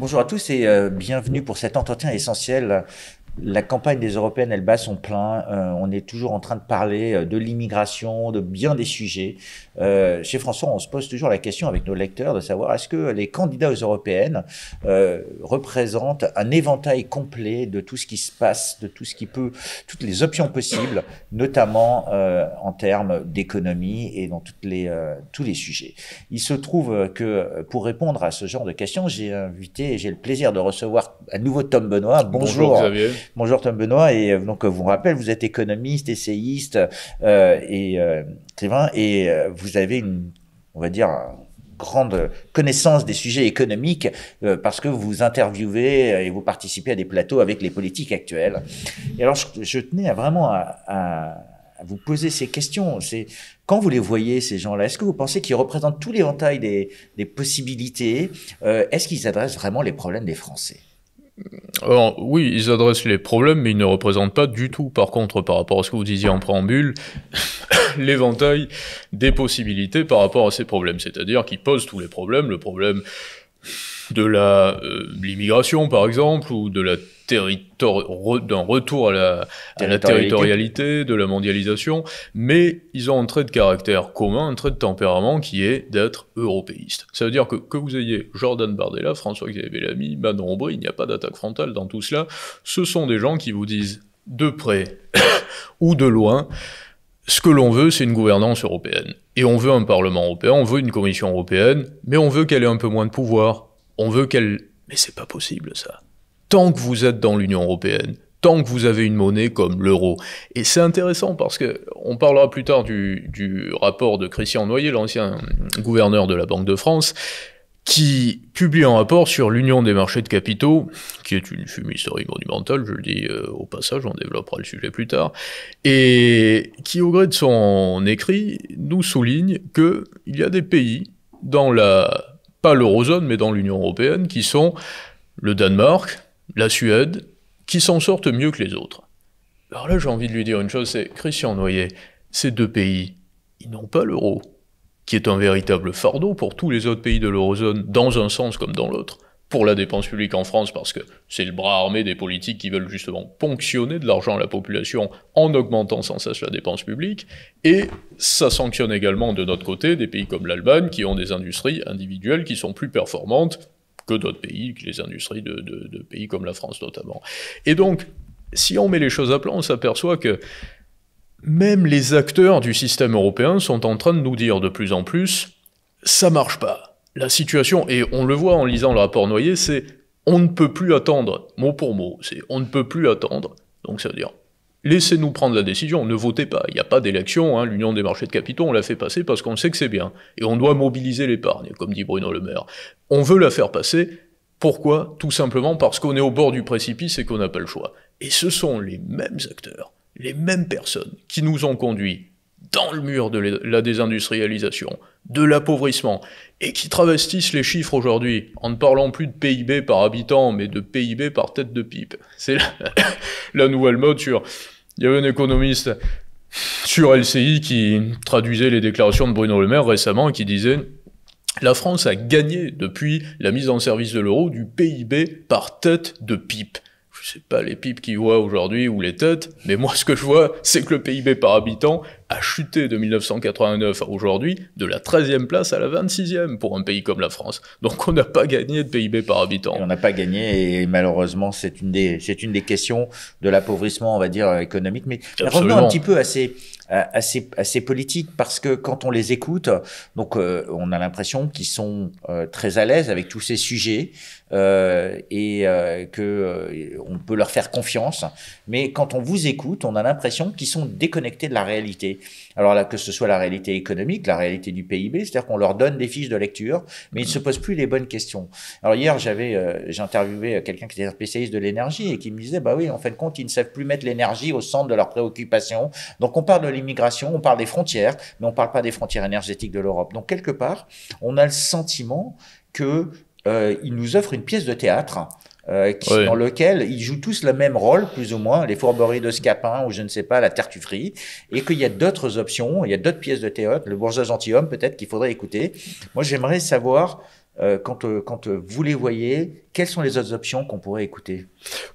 Bonjour à tous et euh, bienvenue pour cet entretien essentiel la campagne des européennes, elle bat son plein. Euh, on est toujours en train de parler euh, de l'immigration, de bien des sujets. Euh, chez François, on se pose toujours la question avec nos lecteurs de savoir est-ce que les candidats aux européennes représentent un éventail complet de tout ce qui se passe, de tout ce qui peut, toutes les options possibles, notamment en termes d'économie et dans toutes les, tous les sujets. Il se trouve que pour répondre à ce genre de questions, j'ai invité, et j'ai le plaisir de recevoir à nouveau Tom Benoît. Bonjour, Bonjour Xavier. Bonjour Tom Benoît, et euh, donc vous me rappelez, vous êtes économiste, essayiste euh, et euh, écrivain, et vous avez une, on va dire, grande connaissance des sujets économiques parce que vous interviewez et vous participez à des plateaux avec les politiques actuelles. Et alors, je, tenais vraiment à, vous poser ces questions. C'est quand vous les voyez ces gens-là, est-ce que vous pensez qu'ils représentent tout l'éventail des, des, possibilités Est-ce qu'ils adressent vraiment les problèmes des Français alors, euh, oui, ils adressent les problèmes, mais ils ne représentent pas du tout, par contre, par rapport à ce que vous disiez en préambule, l'éventail des possibilités par rapport à ces problèmes. C'est-à-dire qu'ils posent tous les problèmes, le problème de la euh, l'immigration par exemple ou de la d'un retour à la, territorialité, de la mondialisation, mais ils ont un trait de caractère commun, un trait de tempérament qui est d'être européiste. Ça veut dire que que vous ayez Jordan Bardella, François-Xavier Bellamy, Manon Aubry, il n'y a pas d'attaque frontale dans tout cela, ce sont des gens qui vous disent de près ou de loin, ce que l'on veut, c'est une gouvernance européenne. Et on veut un Parlement européen, on veut une Commission européenne, mais on veut qu'elle ait un peu moins de pouvoir. On veut qu'elle... Mais c'est pas possible, ça tant que vous êtes dans l'Union européenne, tant que vous avez une monnaie comme l'euro. Et c'est intéressant parce que on parlera plus tard du, rapport de Christian Noyer, l'ancien gouverneur de la Banque de France, qui publie un rapport sur l'union des marchés de capitaux, qui est une fumisterie monumentale, je le dis euh, au passage, on développera le sujet plus tard, et qui, au gré de son écrit, nous souligne qu'il y a des pays dans la, pas l'eurozone, mais dans l'Union européenne, qui sont le Danemark, la Suède, qui s'en sortent mieux que les autres. Alors là, j'ai envie de lui dire une chose, c'est Christian Noyer, ces deux pays, ils n'ont pas l'euro, qui est un véritable fardeau pour tous les autres pays de l'eurozone, dans un sens comme dans l'autre. Pour la dépense publique en France, parce que c'est le bras armé des politiques qui veulent justement ponctionner de l'argent à la population en augmentant sans cesse la dépense publique. Et ça sanctionne également de notre côté des pays comme l'Allemagne qui ont des industries individuelles qui sont plus performantes que d'autres pays, que les industries de, de pays comme la France notamment. Et donc, si on met les choses à plat, on s'aperçoit que même les acteurs du système européen sont en train de nous dire de plus en plus ça marche pas. La situation, et on le voit en lisant le rapport Noyer, c'est on ne peut plus attendre, mot pour mot, c'est on ne peut plus attendre. Donc ça veut dire Laissez-nous prendre la décision, ne votez pas. Il n'y a pas d'élection, hein. l'union des marchés de capitaux, on l'a fait passer parce qu'on sait que c'est bien. Et on doit mobiliser l'épargne, comme dit Bruno Le Maire. On veut la faire passer, pourquoi Tout simplement parce qu'on est au bord du précipice et qu'on n'a pas le choix. Et ce sont les mêmes acteurs, les mêmes personnes qui nous ont conduits dans le mur de la désindustrialisation, de l'appauvrissement, et qui travestissent les chiffres aujourd'hui, en ne parlant plus de PIB par habitant, mais de PIB par tête de pipe. C'est la, nouvelle mode sur... Il y avait un économiste sur LCI qui traduisait les déclarations de Bruno Le Maire récemment, qui disait... La France a gagné depuis la mise en service de l'euro du PIB par tête de pipe je sais pas les pipes qu'ils voient aujourd'hui ou les têtes, mais moi ce que je vois, c'est que le PIB par habitant a chuté de 1989 à aujourd'hui de la 13e place à la 26e pour un pays comme la France. Donc on n'a pas gagné de PIB par habitant. on n'a pas gagné et malheureusement c'est une des c'est une des questions de l'appauvrissement on va dire économique. Mais revenons un petit peu à ces à ces, à ces politiques parce que quand on les écoute, donc euh, on a l'impression qu'ils sont euh, très à l'aise avec tous ces sujets, euh, et euh, que euh, on peut leur faire confiance. Mais quand on vous écoute, on a l'impression qu'ils sont déconnectés de la réalité. Alors là, que ce soit la réalité économique, la réalité du PIB, c'est-à-dire qu'on leur donne des fiches de lecture, mais ils ne se posent plus les bonnes questions. Alors hier, j'avais, euh, j'interviewais quelqu'un qui était spécialiste de l'énergie et qui me disait, bah oui, en fin de compte, ils ne savent plus mettre l'énergie au centre de leurs préoccupations. Donc on parle de l'immigration, on parle des frontières, mais on ne parle pas des frontières énergétiques de l'Europe. Donc quelque part, on a le sentiment que euh, il nous offre une pièce de théâtre euh, dans lequel ils jouent tous le même rôle, plus ou moins, les fourberies de Scapin ou je ne sais pas, la tertufferie, et qu'il y a d'autres options, il y a d'autres pièces de théâtre, le bourgeois gentilhomme peut-être qu'il faudrait écouter. Moi, j'aimerais savoir, euh, quand, quand vous les voyez, quelles sont les autres options qu'on pourrait écouter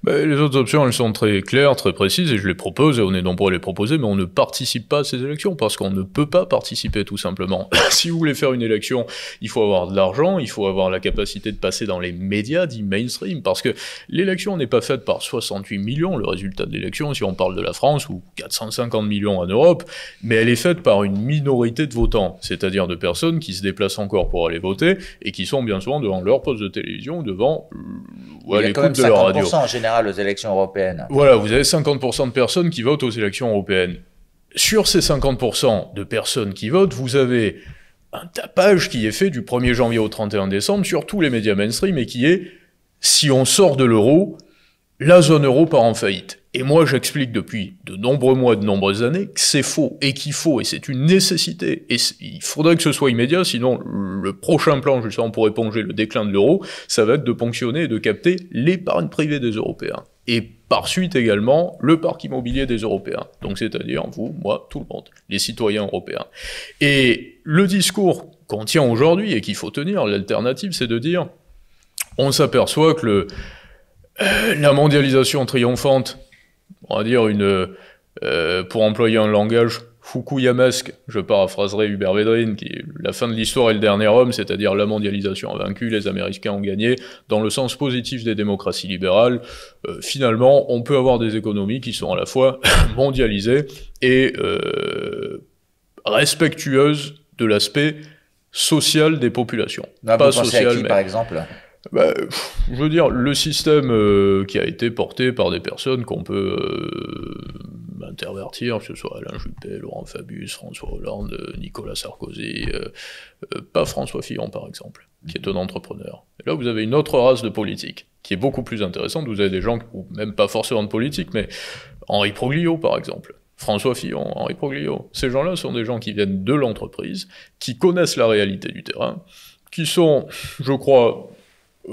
ben, Les autres options, elles sont très claires, très précises, et je les propose, et on est nombreux à les proposer, mais on ne participe pas à ces élections, parce qu'on ne peut pas participer tout simplement. si vous voulez faire une élection, il faut avoir de l'argent, il faut avoir la capacité de passer dans les médias dits mainstream, parce que l'élection n'est pas faite par 68 millions, le résultat de l'élection, si on parle de la France, ou 450 millions en Europe, mais elle est faite par une minorité de votants, c'est-à-dire de personnes qui se déplacent encore pour aller voter, et qui sont bien souvent devant leur poste de télévision, devant ouais, il y quand même 50% de radio. en général aux élections européennes. Voilà, vous avez 50% de personnes qui votent aux élections européennes. Sur ces 50% de personnes qui votent, vous avez un tapage qui est fait du 1er janvier au 31 décembre sur tous les médias mainstream et qui est, si on sort de l'euro, la zone euro part en faillite. Et moi, j'explique depuis de nombreux mois, de nombreuses années, que c'est faux et qu'il faut, et c'est une nécessité. Et il faudrait que ce soit immédiat, sinon le prochain plan, justement, pour éponger le déclin de l'euro, ça va être de ponctionner et de capter l'épargne privée des Européens. Et par suite également, le parc immobilier des Européens. Donc, c'est-à-dire vous, moi, tout le monde, les citoyens européens. Et le discours qu'on tient aujourd'hui et qu'il faut tenir, l'alternative, c'est de dire, on s'aperçoit que le, euh, la mondialisation triomphante, on va dire, une, euh, pour employer un langage fukuyamesque, je paraphraserai Hubert Védrine, qui la fin de l'histoire est le dernier homme, c'est-à-dire la mondialisation a vaincu, les Américains ont gagné, dans le sens positif des démocraties libérales, euh, finalement, on peut avoir des économies qui sont à la fois mondialisées et euh, respectueuses de l'aspect social des populations. pas social, par exemple bah, je veux dire, le système euh, qui a été porté par des personnes qu'on peut euh, intervertir, que ce soit Alain Juppé, Laurent Fabius, François Hollande, Nicolas Sarkozy, euh, pas François Fillon par exemple, qui est un entrepreneur. Et là, vous avez une autre race de politique qui est beaucoup plus intéressante. Vous avez des gens, ou même pas forcément de politique, mais Henri Proglio par exemple. François Fillon, Henri Proglio, ces gens-là sont des gens qui viennent de l'entreprise, qui connaissent la réalité du terrain, qui sont, je crois, euh,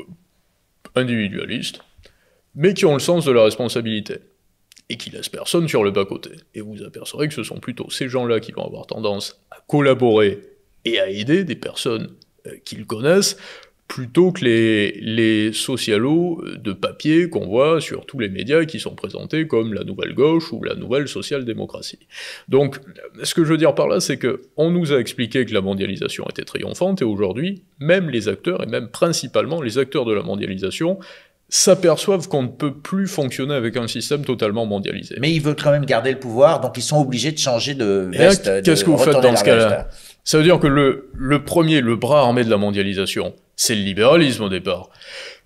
individualistes, mais qui ont le sens de la responsabilité, et qui laissent personne sur le bas-côté. Et vous apercevrez que ce sont plutôt ces gens-là qui vont avoir tendance à collaborer et à aider des personnes euh, qu'ils connaissent, plutôt que les, les socialos de papier qu'on voit sur tous les médias qui sont présentés comme la nouvelle gauche ou la nouvelle social-démocratie. Donc, ce que je veux dire par là, c'est qu'on nous a expliqué que la mondialisation était triomphante, et aujourd'hui, même les acteurs, et même principalement les acteurs de la mondialisation, s'aperçoivent qu'on ne peut plus fonctionner avec un système totalement mondialisé. Mais ils veulent quand même garder le pouvoir, donc ils sont obligés de changer de eh, veste. Qu'est-ce que vous faites dans ce cas-là ça veut dire que le, premier, le bras armé de la mondialisation, c'est le libéralisme au départ.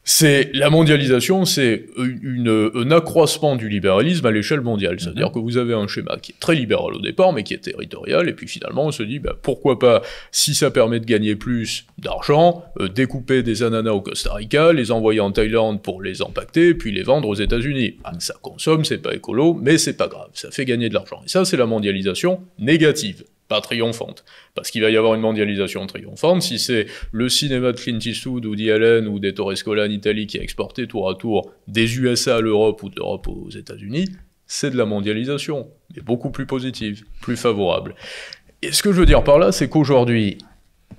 C'est la mondialisation, c'est un accroissement du libéralisme à l'échelle mondiale. C'est-à-dire que vous avez un schéma qui est très libéral au départ, mais qui est territorial, et puis finalement on se dit bah, pourquoi pas, si ça permet de gagner plus d'argent, euh, découper des ananas au Costa Rica, les envoyer en Thaïlande pour les empacter, puis les vendre aux États-Unis. Ah, ça consomme, c'est pas écolo, mais c'est pas grave, ça fait gagner de l'argent. Et ça, c'est la mondialisation négative pas triomphante, parce qu'il va y avoir une mondialisation triomphante. Si c'est le cinéma de Clint Eastwood ou d'Allen ou des Torrescola en Italie qui a exporté tour à tour des USA à l'Europe ou de l'Europe aux États-Unis, c'est de la mondialisation, mais beaucoup plus positive, plus favorable. Et ce que je veux dire par là, c'est qu'aujourd'hui,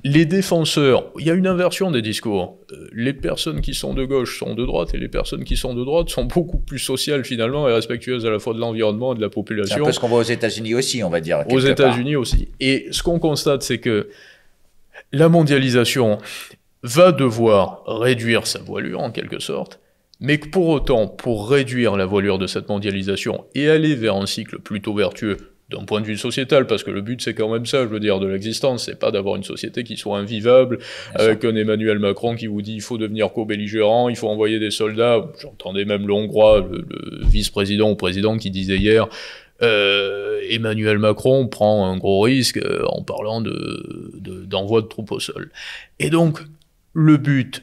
les défenseurs, il y a une inversion des discours. Euh, les personnes qui sont de gauche sont de droite et les personnes qui sont de droite sont beaucoup plus sociales finalement et respectueuses à la fois de l'environnement et de la population. C'est un peu ce qu'on voit aux États-Unis aussi, on va dire. Aux États-Unis aussi. Et ce qu'on constate, c'est que la mondialisation va devoir réduire sa voilure en quelque sorte, mais que pour autant, pour réduire la voilure de cette mondialisation et aller vers un cycle plutôt vertueux, d'un point de vue sociétal, parce que le but c'est quand même ça, je veux dire, de l'existence, c'est pas d'avoir une société qui soit invivable, avec un Emmanuel Macron qui vous dit il faut devenir co-belligérant, il faut envoyer des soldats. J'entendais même le Hongrois, le, vice-président ou président, qui disait hier. Euh, Emmanuel Macron prend un gros risque euh, en parlant d'envoi de, de troupes au sol. Et donc, le but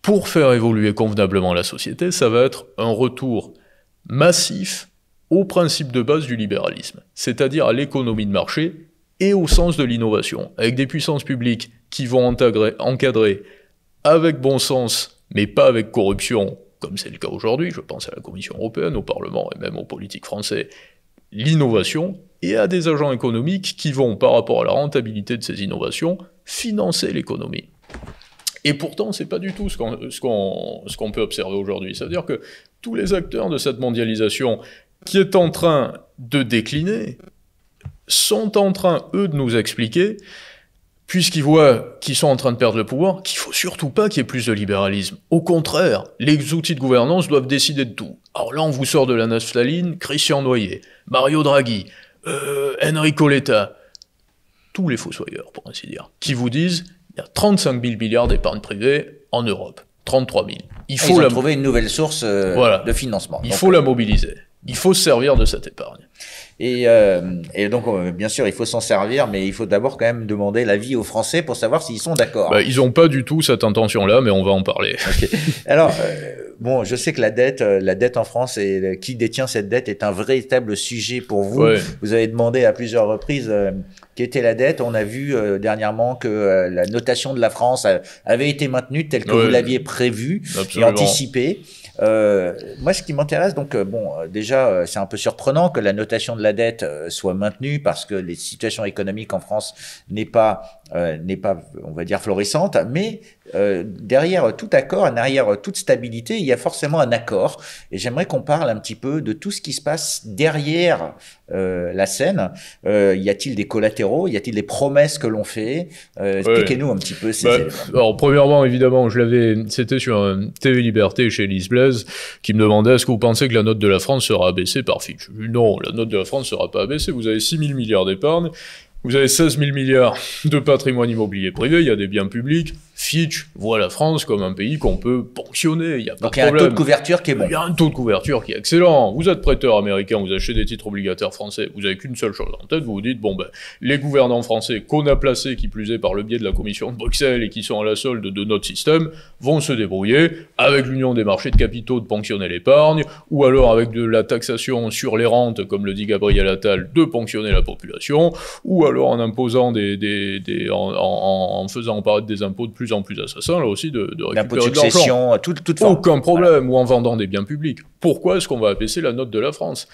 pour faire évoluer convenablement la société, ça va être un retour massif au principe de base du libéralisme, c'est-à-dire à, l'économie de marché et au sens de l'innovation, avec des puissances publiques qui vont encadrer, avec bon sens, mais pas avec corruption, comme c'est le cas aujourd'hui, je pense à la Commission européenne, au Parlement et même aux politiques français, l'innovation, et à des agents économiques qui vont, par rapport à la rentabilité de ces innovations, financer l'économie. Et pourtant, c'est pas du tout ce qu'on peut observer aujourd'hui. C'est-à-dire que tous les acteurs de cette mondialisation qui est en train de décliner, sont en train, eux, de nous expliquer, puisqu'ils voient qu'ils sont en train de perdre le pouvoir, qu'il ne faut surtout pas qu'il y ait plus de libéralisme. Au contraire, les outils de gouvernance doivent décider de tout. Alors là, on vous sort de la staline Christian Noyer, Mario Draghi, Henri euh, Enrico Letta, tous les fossoyeurs, pour ainsi dire, qui vous disent il y a 35 000 milliards d'épargne privée en Europe, 33 000. Il ah, faut la... trouver une nouvelle source euh, de financement. Il faut la euh, mobiliser. Il faut se servir de cette épargne. Et, euh, donc, euh, bien sûr, il faut s'en servir, mais il faut d'abord quand même demander l'avis aux Français pour savoir s'ils sont d'accord. Bah, ils n'ont pas du tout cette intention-là, mais on va en parler. Alors, euh, bon, je sais que la dette, la dette en France et qui détient cette dette est un véritable sujet pour vous. Vous avez demandé à plusieurs reprises qui était la dette. On a vu dernièrement que la notation de la France avait été maintenue telle que vous l'aviez prévue et anticipée. Euh, moi, ce qui m'intéresse, donc, euh, bon, euh, déjà, c'est un peu surprenant que la notation de la dette soit maintenue parce que les situations économiques en France n'est pas euh, n'est pas, on va dire, florissante, mais euh, derrière tout accord, derrière toute stabilité, il y a forcément un accord. Et j'aimerais qu'on parle un petit peu de tout ce qui se passe derrière euh, la scène. y a-t-il des collatéraux Y a-t-il des promesses que l'on fait Expliquez-nous un petit peu bah, Alors, premièrement, évidemment, je l'avais, c'était sur TV Liberté chez Lise Blaise, qui me demandait est-ce que vous pensez que la note de la France sera abaissée par Fitch Non, la note de la France ne sera pas abaissée. Vous avez 6 000 milliards d'épargne vous avez 16 000 milliards de patrimoine immobilier privé, il y a des biens publics, Fitch voit la France comme un pays qu'on peut pensionner. Il y a pas Donc, il y a un taux de couverture qui est bon. Il y a un taux de couverture qui est excellent. Vous êtes prêteur américain, vous achetez des titres obligataires français. Vous n'avez qu'une seule chose en tête. Vous vous dites, bon, ben, les gouvernants français qu'on a placés, qui plus est par le biais de la commission de Bruxelles et qui sont à la solde de notre système, vont se débrouiller avec l'union des marchés de capitaux de ponctionner l'épargne ou alors avec de la taxation sur les rentes, comme le dit Gabriel Attal, de pensionner la population ou alors en imposant des, en, faisant apparaître des impôts de plus plus en plus là aussi, de, de récupérer de euh, Aucun problème, ou en vendant des biens publics. Pourquoi est-ce qu'on va abaisser la note de la France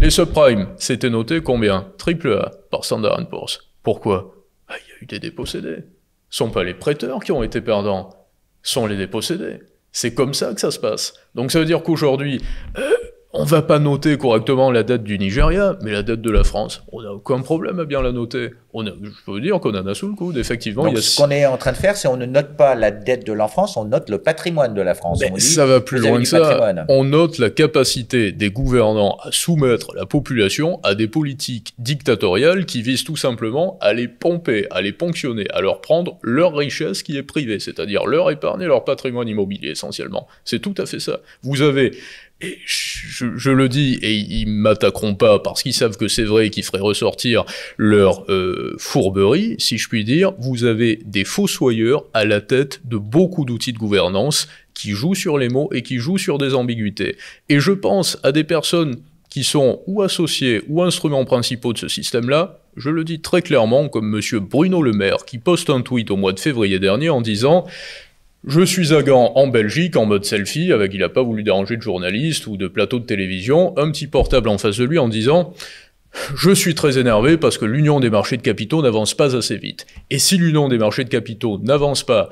Les subprimes, c'était noté combien Triple A par Standard Poor's. Pourquoi ah, Il y a eu des dépossédés. Ce sont pas les prêteurs qui ont été perdants, sont les dépossédés. C'est comme ça que ça se passe. Donc ça veut dire qu'aujourd'hui, euh, on va pas noter correctement la dette du Nigeria, mais la dette de la France, on n'a aucun problème à bien la noter. On je peux dire qu'on en a sous le coude, effectivement. ce qu'on est en train de faire, c'est on ne note pas la dette de l'enfance, on note le patrimoine de la France. Ben, on ça va plus loin que ça. On note la capacité des gouvernants à soumettre la population à des politiques dictatoriales qui visent tout simplement à les pomper, à les ponctionner, à leur prendre leur richesse qui est privée, c'est-à-dire leur épargne leur patrimoine immobilier essentiellement. C'est tout à fait ça. Vous avez et je, le dis, et ils m'attaqueront pas parce qu'ils savent que c'est vrai et qu'ils feraient ressortir leur euh, fourberie, si je puis dire, vous avez des fossoyeurs à la tête de beaucoup d'outils de gouvernance qui jouent sur les mots et qui jouent sur des ambiguïtés. Et je pense à des personnes qui sont ou associés ou instruments principaux de ce système-là, je le dis très clairement, comme M. Bruno Le Maire, qui poste un tweet au mois de février dernier en disant je suis à Gand, en Belgique, en mode selfie, avec il n'a pas voulu déranger de journaliste ou de plateau de télévision, un petit portable en face de lui en disant je suis très énervé parce que l'union des marchés de capitaux n'avance pas assez vite. Et si l'union des marchés de capitaux n'avance pas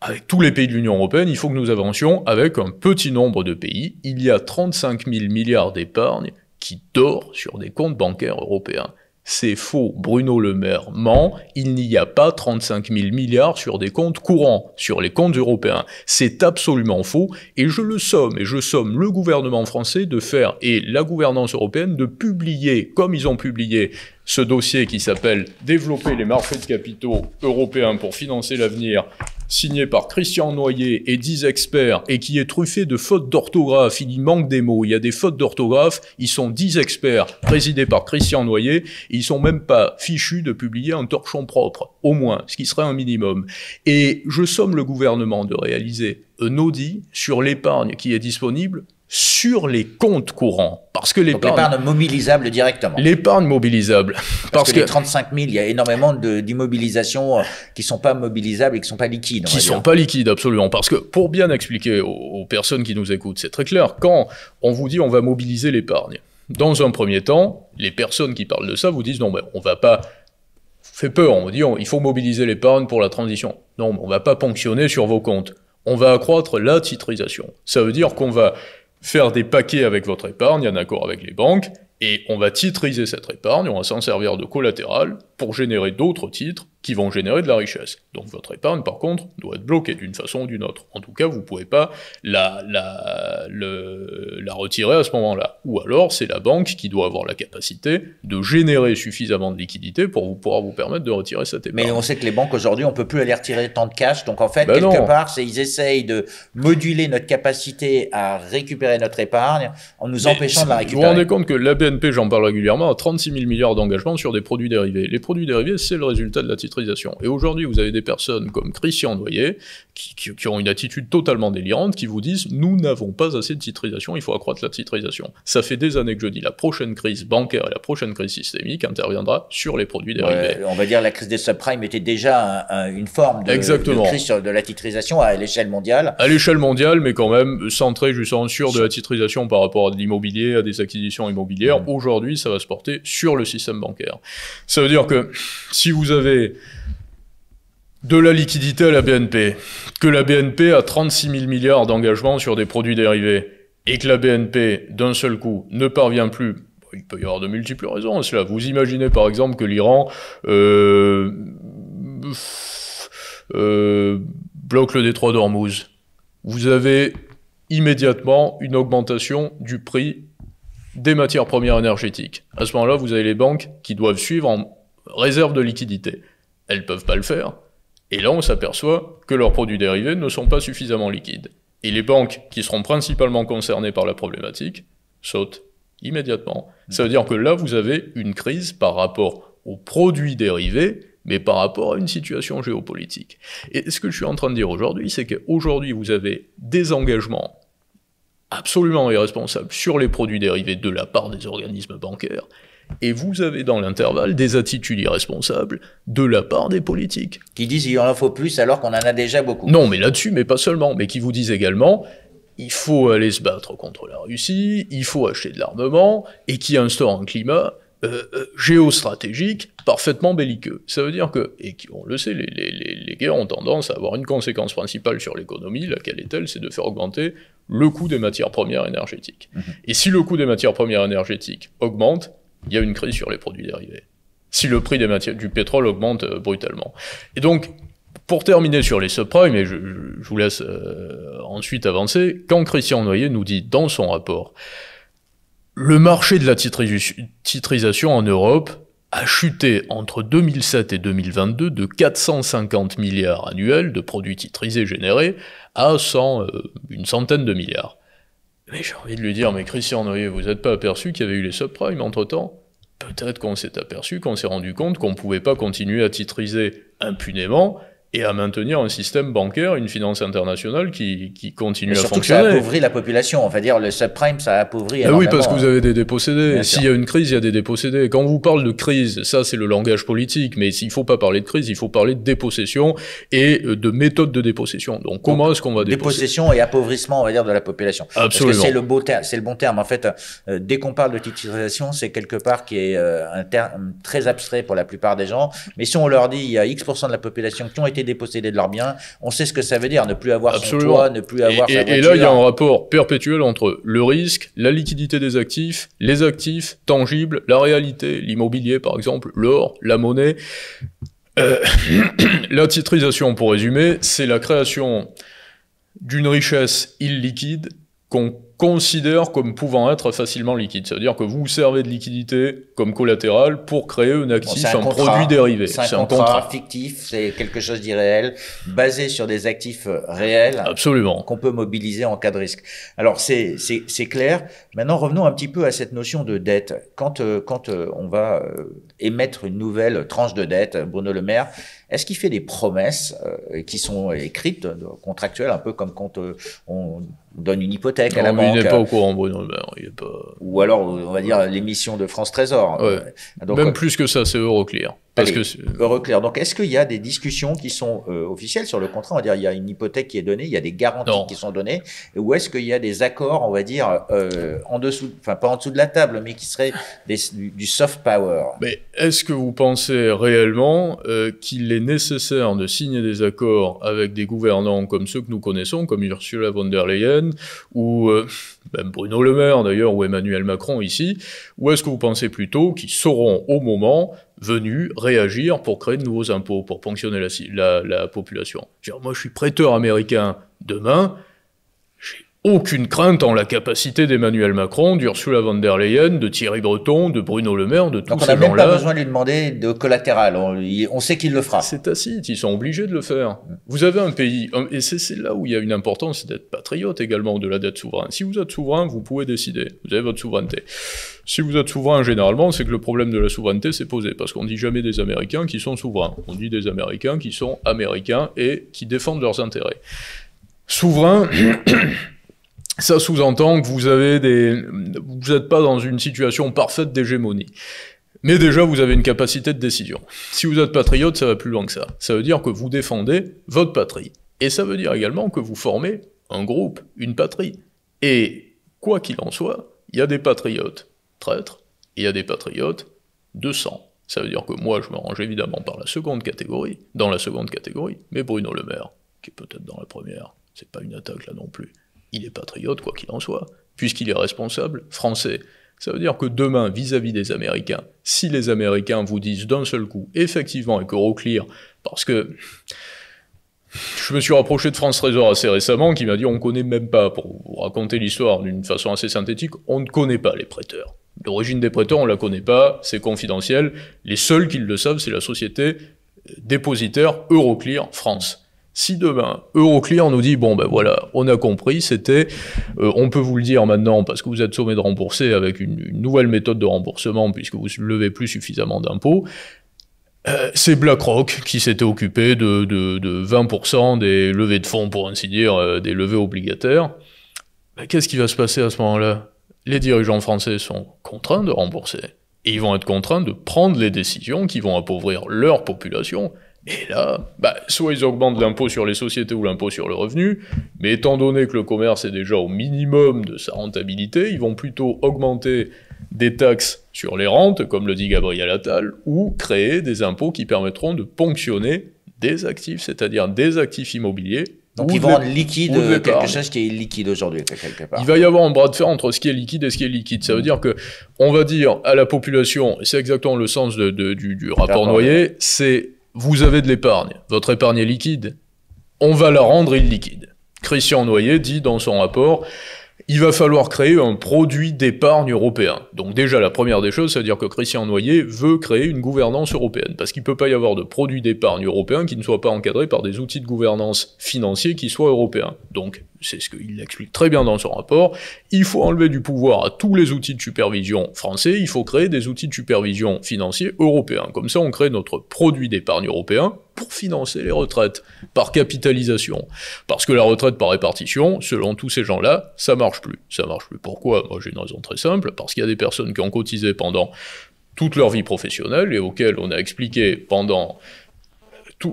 avec tous les pays de l'Union européenne, il faut que nous avancions avec un petit nombre de pays. Il y a 35 000 milliards d'épargne qui dort sur des comptes bancaires européens. C'est faux. Bruno Le Maire ment. Il n'y a pas 35 000 milliards sur des comptes courants, sur les comptes européens. C'est absolument faux. Et je le somme, et je somme le gouvernement français de faire, et la gouvernance européenne de publier, comme ils ont publié ce dossier qui s'appelle Développer les marchés de capitaux européens pour financer l'avenir, signé par Christian Noyer et 10 experts, et qui est truffé de fautes d'orthographe. Il y manque des mots, il y a des fautes d'orthographe. Ils sont 10 experts, présidés par Christian Noyer. Ils sont même pas fichus de publier un torchon propre, au moins, ce qui serait un minimum. Et je somme le gouvernement de réaliser un audit sur l'épargne qui est disponible sur les comptes courants. Parce que l'épargne mobilisable directement. L'épargne mobilisable. Parce, que, les 35 000, il y a énormément d'immobilisations euh, qui ne sont pas mobilisables et qui ne sont pas liquides. Qui ne sont pas liquides, absolument. Parce que pour bien expliquer aux, personnes qui nous écoutent, c'est très clair. Quand on vous dit on va mobiliser l'épargne, dans un premier temps, les personnes qui parlent de ça vous disent non, mais on va pas fait peur. On vous dit, il faut mobiliser l'épargne pour la transition. Non, on ne va pas ponctionner sur vos comptes. On va accroître la titrisation. Ça veut dire qu'on va faire des paquets avec votre épargne en accord avec les banques, et on va titriser cette épargne, on va s'en servir de collatéral, pour générer d'autres titres qui vont générer de la richesse. Donc votre épargne, par contre, doit être bloquée d'une façon ou d'une autre. En tout cas, vous ne pouvez pas la, la, le, la retirer à ce moment-là. Ou alors, c'est la banque qui doit avoir la capacité de générer suffisamment de liquidités pour vous pouvoir vous permettre de retirer cette épargne. Mais on sait que les banques aujourd'hui, on ne peut plus aller retirer tant de cash. Donc en fait, ben quelque part, c'est ils essayent de moduler notre capacité à récupérer notre épargne en nous empêchant de la récupérer. Vous vous rendez compte que la BNP, j'en parle régulièrement, a 36 000 milliards d'engagements sur des produits dérivés produits dérivés, c'est le résultat de la titrisation. Et aujourd'hui, vous avez des personnes comme Christian Noyer qui, ont une attitude totalement délirante, qui vous disent nous n'avons pas assez de titrisation, il faut accroître la titrisation. Ça fait des années que je dis la prochaine crise bancaire et la prochaine crise systémique interviendra sur les produits dérivés. on va dire la crise des subprimes était déjà une forme de, crise de la titrisation à l'échelle mondiale. À l'échelle mondiale, mais quand même centrée, justement sur de la titrisation par rapport à de l'immobilier, à des acquisitions immobilières. Mm. Aujourd'hui, ça va se porter sur le système bancaire. Ça veut dire que si vous avez de la liquidité à la BNP, que la BNP a 36 000 milliards d'engagements sur des produits dérivés, et que la BNP, d'un seul coup, ne parvient plus, il peut y avoir de multiples raisons à cela. Vous imaginez par exemple que l'Iran euh, euh, bloque le détroit d'Hormuz Vous avez immédiatement une augmentation du prix des matières premières énergétiques. À ce moment-là, vous avez les banques qui doivent suivre en réserve de liquidité. Elles ne peuvent pas le faire. Et là, on s'aperçoit que leurs produits dérivés ne sont pas suffisamment liquides. Et les banques qui seront principalement concernées par la problématique sautent immédiatement. Ça veut dire que là, vous avez une crise par rapport aux produits dérivés, mais par rapport à une situation géopolitique. Et ce que je suis en train de dire aujourd'hui, c'est qu'aujourd'hui, vous avez des engagements absolument irresponsables sur les produits dérivés de la part des organismes bancaires, et vous avez dans l'intervalle des attitudes irresponsables de la part des politiques. Qui disent il en faut plus alors qu'on en a déjà beaucoup. Non, mais là-dessus, mais pas seulement, mais qui vous disent également il faut aller se battre contre la Russie, il faut acheter de l'armement, et qui instaure un climat euh, euh, géostratégique parfaitement belliqueux. Ça veut dire que, et on le sait, les, les, les guerres ont tendance à avoir une conséquence principale sur l'économie, laquelle est-elle C'est de faire augmenter le coût des matières premières énergétiques. Mhm. Et si le coût des matières premières énergétiques augmente, il y a une crise sur les produits dérivés. Si le prix du pétrole augmente euh, brutalement. Et donc, pour terminer sur les subprimes, et je, vous laisse euh, ensuite avancer, quand Christian Noyer nous dit dans son rapport, le marché de la titrisation en Europe a chuté entre 2007 et 2022 de 450 milliards annuels de produits titrisés générés à euh, une centaine de milliards. Mais j'ai envie de lui dire, mais Christian Noyer, vous n'êtes pas aperçu qu'il y avait eu les subprimes entre-temps peut-être qu'on s'est aperçu, qu'on s'est rendu compte qu'on ne pouvait pas continuer à titriser impunément et à maintenir un système bancaire, une finance internationale qui, qui continue à fonctionner. Surtout ça appauvrit la population. On va dire le subprime, ça appauvrit. Ah ben oui, parce que vous avez des dépossédés. S'il y a une crise, il y a des dépossédés. Quand on vous parle de crise, ça c'est le langage politique, mais s'il ne faut pas parler de crise, il faut parler de dépossession et euh, de méthode de dépossession. Donc comment est-ce qu'on va dépossesser Dépossession et appauvrissement, on va dire, de la population. Absolument. Parce que c'est le, beau c'est le bon terme. En fait, euh, dès qu'on parle de titrisation, c'est quelque part qui est euh, un terme très abstrait pour la plupart des gens. Mais si on leur dit il y a X% de la population qui ont été dépossédés de leurs biens. On sait ce que ça veut dire, ne plus avoir Absolument. son ne plus avoir et, sa Et là, il y a un rapport perpétuel entre le risque, la liquidité des actifs, les actifs tangibles, la réalité, l'immobilier par exemple, l'or, la monnaie. Euh, la titrisation, pour résumer, c'est la création d'une richesse illiquide qu'on considère comme pouvant être facilement liquide. C'est-à-dire que vous servez de liquidité comme collatéral pour créer un actif, un, produit dérivé. C'est un, contrat, fictif, c'est quelque chose d'irréel, basé sur des actifs réels. Absolument. Qu'on peut mobiliser en cas de risque. Alors c'est c'est clair. Maintenant revenons un petit peu à cette notion de dette. Quand euh, quand euh, on va euh, émettre une nouvelle tranche de dette, Bruno Le Maire, est-ce qu'il fait des promesses qui sont écrites contractuelles, un peu comme quand on donne une hypothèque à la banque. Il n'est pas au courant, Bruno. il pas... Ou alors, on va dire l'émission de France Trésor. Même euh, plus que ça, c'est Euroclear. Parce que Euroclear. Donc, est-ce qu'il y a des discussions qui sont euh, officielles sur le contrat On va dire, il y a une hypothèque qui est donnée, il y a des garanties qui sont données, ou est-ce qu'il y a des accords, on va dire, euh, en dessous, enfin pas en dessous de la table, mais qui seraient du, soft power Mais est-ce que vous pensez réellement qu'il est nécessaire de signer des accords avec des gouvernants comme ceux que nous connaissons, comme Ursula von der Leyen ou euh, même Bruno Le Maire d'ailleurs, ou Emmanuel Macron ici, ou est-ce que vous pensez plutôt qu'ils sauront au moment venu réagir pour créer de nouveaux impôts, pour ponctionner la, population Moi je suis prêteur américain demain, aucune crainte en la capacité d'Emmanuel Macron, d'Ursula von der Leyen, de Thierry Breton, de Bruno Le Maire, de tous ces gens-là. On n'a même pas besoin de lui demander de collatéral. On, sait qu'il le fera. C'est tacite. Ils sont obligés de le faire. Vous avez un pays, et c'est là où il y a une importance d'être patriote également au-delà dette souveraine. Si vous êtes souverain, vous pouvez décider. Vous avez votre souveraineté. Si vous êtes souverain, généralement, c'est que le problème de la souveraineté s'est posé parce qu'on dit jamais des Américains qui sont souverains. On dit des Américains qui sont américains et qui défendent leurs intérêts. Souverain. ça sous-entend que vous avez des, vous n'êtes pas dans une situation parfaite d'hégémonie. Mais déjà, vous avez une capacité de décision. Si vous êtes patriote, ça va plus loin que ça. Ça veut dire que vous défendez votre patrie. Et ça veut dire également que vous formez un groupe, une patrie. Et quoi qu'il en soit, il y a des patriotes traîtres, il y a des patriotes de sang. Ça veut dire que moi, je me range évidemment par la seconde catégorie, dans la seconde catégorie, mais Bruno Le Maire, qui est peut-être dans la première, c'est pas une attaque là non plus il est patriote, quoi qu'il en soit, puisqu'il est responsable, français. Ça veut dire que demain, vis-à-vis des Américains, si les Américains vous disent d'un seul coup, effectivement, et Euroclear, parce que je me suis rapproché de France Trésor assez récemment, qui m'a dit on ne connaît même pas, pour vous raconter l'histoire d'une façon assez synthétique, on ne connaît pas les prêteurs. L'origine des prêteurs, on ne la connaît pas, c'est confidentiel. Les seuls qui le savent, c'est la société euh, dépositaire Euroclear France. Si demain, Euroclient nous dit, bon ben voilà, on a compris, c'était, euh, on peut vous le dire maintenant parce que vous êtes sommé de rembourser avec une, nouvelle méthode de remboursement puisque vous ne levez plus suffisamment d'impôts, euh, c'est BlackRock qui s'était occupé de, 20% des levées de fonds, pour ainsi dire, euh, des levées obligataires. Ben, qu'est-ce qui va se passer à ce moment-là Les dirigeants français sont contraints de rembourser. Et ils vont être contraints de prendre les décisions qui vont appauvrir leur population et là, bah, soit ils augmentent l'impôt sur les sociétés ou l'impôt sur le revenu, mais étant donné que le commerce est déjà au minimum de sa rentabilité, ils vont plutôt augmenter des taxes sur les rentes, comme le dit Gabriel Attal, ou créer des impôts qui permettront de ponctionner des actifs, c'est-à-dire des actifs immobiliers. Donc ils vont liquide euh, quelque chose qui est liquide aujourd'hui part. Il va y avoir un bras de fer entre ce qui est liquide et ce qui est liquide. Ça veut dire que on va dire à la population, c'est exactement le sens du, du rapport noyé, c'est vous avez de l'épargne, votre épargne est liquide. On va la rendre illiquide. Christian Noyer dit dans son rapport il va falloir créer un produit d'épargne européen. Donc déjà, la première des choses, c'est-à-dire que Christian Noyer veut créer une gouvernance européenne, parce qu'il ne peut pas y avoir de produit d'épargne européen qui ne soit pas encadré par des outils de gouvernance financiers qui soient européens. Donc c'est ce qu'il explique très bien dans son rapport, il faut enlever du pouvoir à tous les outils de supervision français, il faut créer des outils de supervision financiers européens. Comme ça, on crée notre produit d'épargne européen pour financer les retraites par capitalisation. Parce que la retraite par répartition, selon tous ces gens-là, ça marche plus. Ça marche plus. Pourquoi Moi, j'ai une raison très simple, parce qu'il y a des personnes qui ont cotisé pendant toute leur vie professionnelle et auxquelles on a expliqué pendant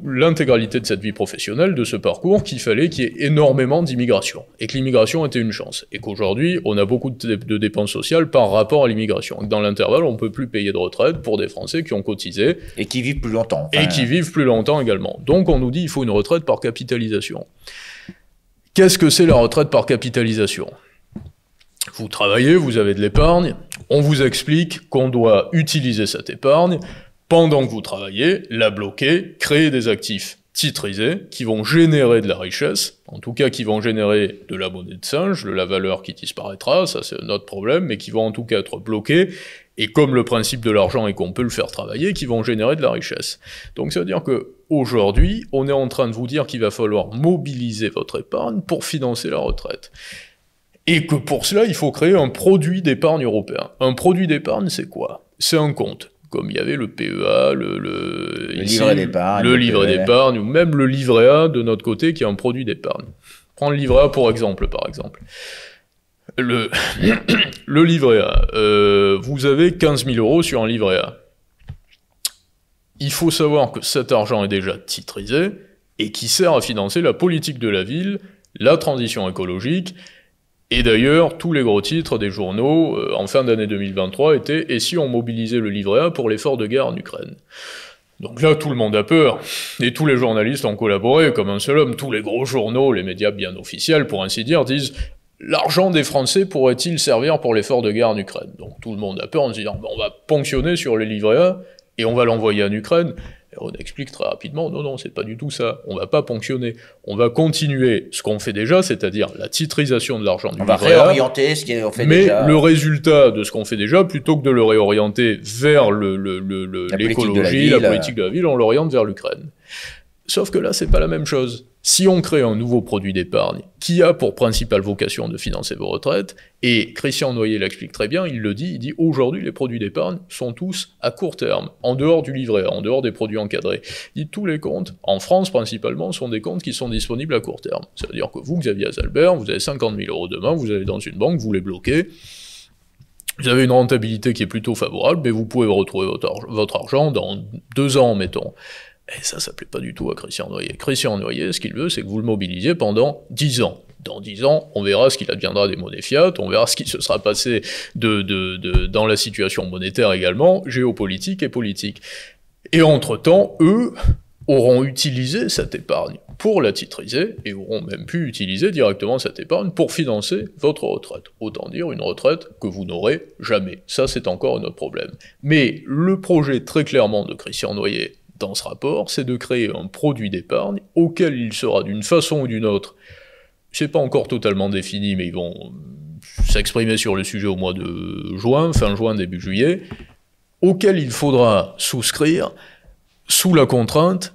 l'intégralité de cette vie professionnelle, de ce parcours, qu'il fallait qu'il y ait énormément d'immigration et que l'immigration était une chance et qu'aujourd'hui on a beaucoup de, dépenses sociales par rapport à l'immigration. Dans l'intervalle, on ne peut plus payer de retraite pour des Français qui ont cotisé et qui vivent plus longtemps. Et qui vivent plus longtemps également. Donc on nous dit qu'il faut une retraite par capitalisation. Qu'est-ce que c'est la retraite par capitalisation Vous travaillez, vous avez de l'épargne, on vous explique qu'on doit utiliser cette épargne pendant que vous travaillez, la bloquer, créer des actifs titrisés qui vont générer de la richesse, en tout cas qui vont générer de la monnaie de singe, de la valeur qui disparaîtra, ça c'est notre problème, mais qui vont en tout cas être bloqués, et comme le principe de l'argent est qu'on peut le faire travailler, qui vont générer de la richesse. Donc ça veut dire que aujourd'hui, on est en train de vous dire qu'il va falloir mobiliser votre épargne pour financer la retraite. Et que pour cela, il faut créer un produit d'épargne européen. Un produit d'épargne, c'est quoi C'est un compte comme il y avait le PEA, le, livret d'épargne, le ou même le livret A de notre côté qui est un produit d'épargne. Prends le livret A pour exemple, par exemple. Le, livret A, euh, vous avez 15 000 euros sur un livret A. Il faut savoir que cet argent est déjà titrisé et qui sert à financer la politique de la ville, la transition écologique et d'ailleurs, tous les gros titres des journaux euh, en fin d'année 2023 étaient Et si on mobilisait le livret A pour l'effort de guerre en Ukraine donc là, tout le monde a peur, et tous les journalistes ont collaboré comme un seul homme. Tous les gros journaux, les médias bien officiels, pour ainsi dire, disent L'argent des Français pourrait-il servir pour l'effort de guerre en Ukraine Donc tout le monde a peur en se disant On va ponctionner sur le Livret A et on va l'envoyer en Ukraine on explique très rapidement, non, non, c'est pas du tout ça. On va pas ponctionner. On va continuer ce qu'on fait déjà, c'est-à-dire la titrisation de l'argent du On va réorienter ce qu'on fait mais déjà. Mais le résultat de ce qu'on fait déjà, plutôt que de le réorienter vers l'écologie, la, la politique de la ville, on l'oriente vers l'Ukraine. Sauf que là, c'est pas la même chose. Si on crée un nouveau produit d'épargne qui a pour principale vocation de financer vos retraites, et Christian Noyer l'explique très bien, il le dit, il dit aujourd'hui les produits d'épargne sont tous à court terme, en dehors du livret, en dehors des produits encadrés. Il dit tous les comptes, en France principalement, sont des comptes qui sont disponibles à court terme. C'est-à-dire que vous, Xavier Azalbert, vous avez 50 000 euros demain, vous allez dans une banque, vous les bloquez, vous avez une rentabilité qui est plutôt favorable, mais vous pouvez retrouver votre, argent dans deux ans, mettons. Et ça, ça plaît pas du tout à Christian Noyer. Christian Noyer, ce qu'il veut, c'est que vous le mobilisiez pendant 10 ans dans 10 ans, on verra ce qu'il adviendra des monnaies fiat, on verra ce qui se sera passé dans la situation monétaire également, géopolitique et politique. Et entre-temps, eux auront utilisé cette épargne pour la titriser et auront même pu utiliser directement cette épargne pour financer votre retraite. Autant dire une retraite que vous n'aurez jamais. Ça, c'est encore un autre problème. Mais le projet très clairement de Christian Noyer dans ce rapport, c'est de créer un produit d'épargne auquel il sera d'une façon ou d'une autre, c'est pas encore totalement défini, mais ils vont s'exprimer sur le sujet au mois de juin, fin juin, début juillet, auquel il faudra souscrire sous la contrainte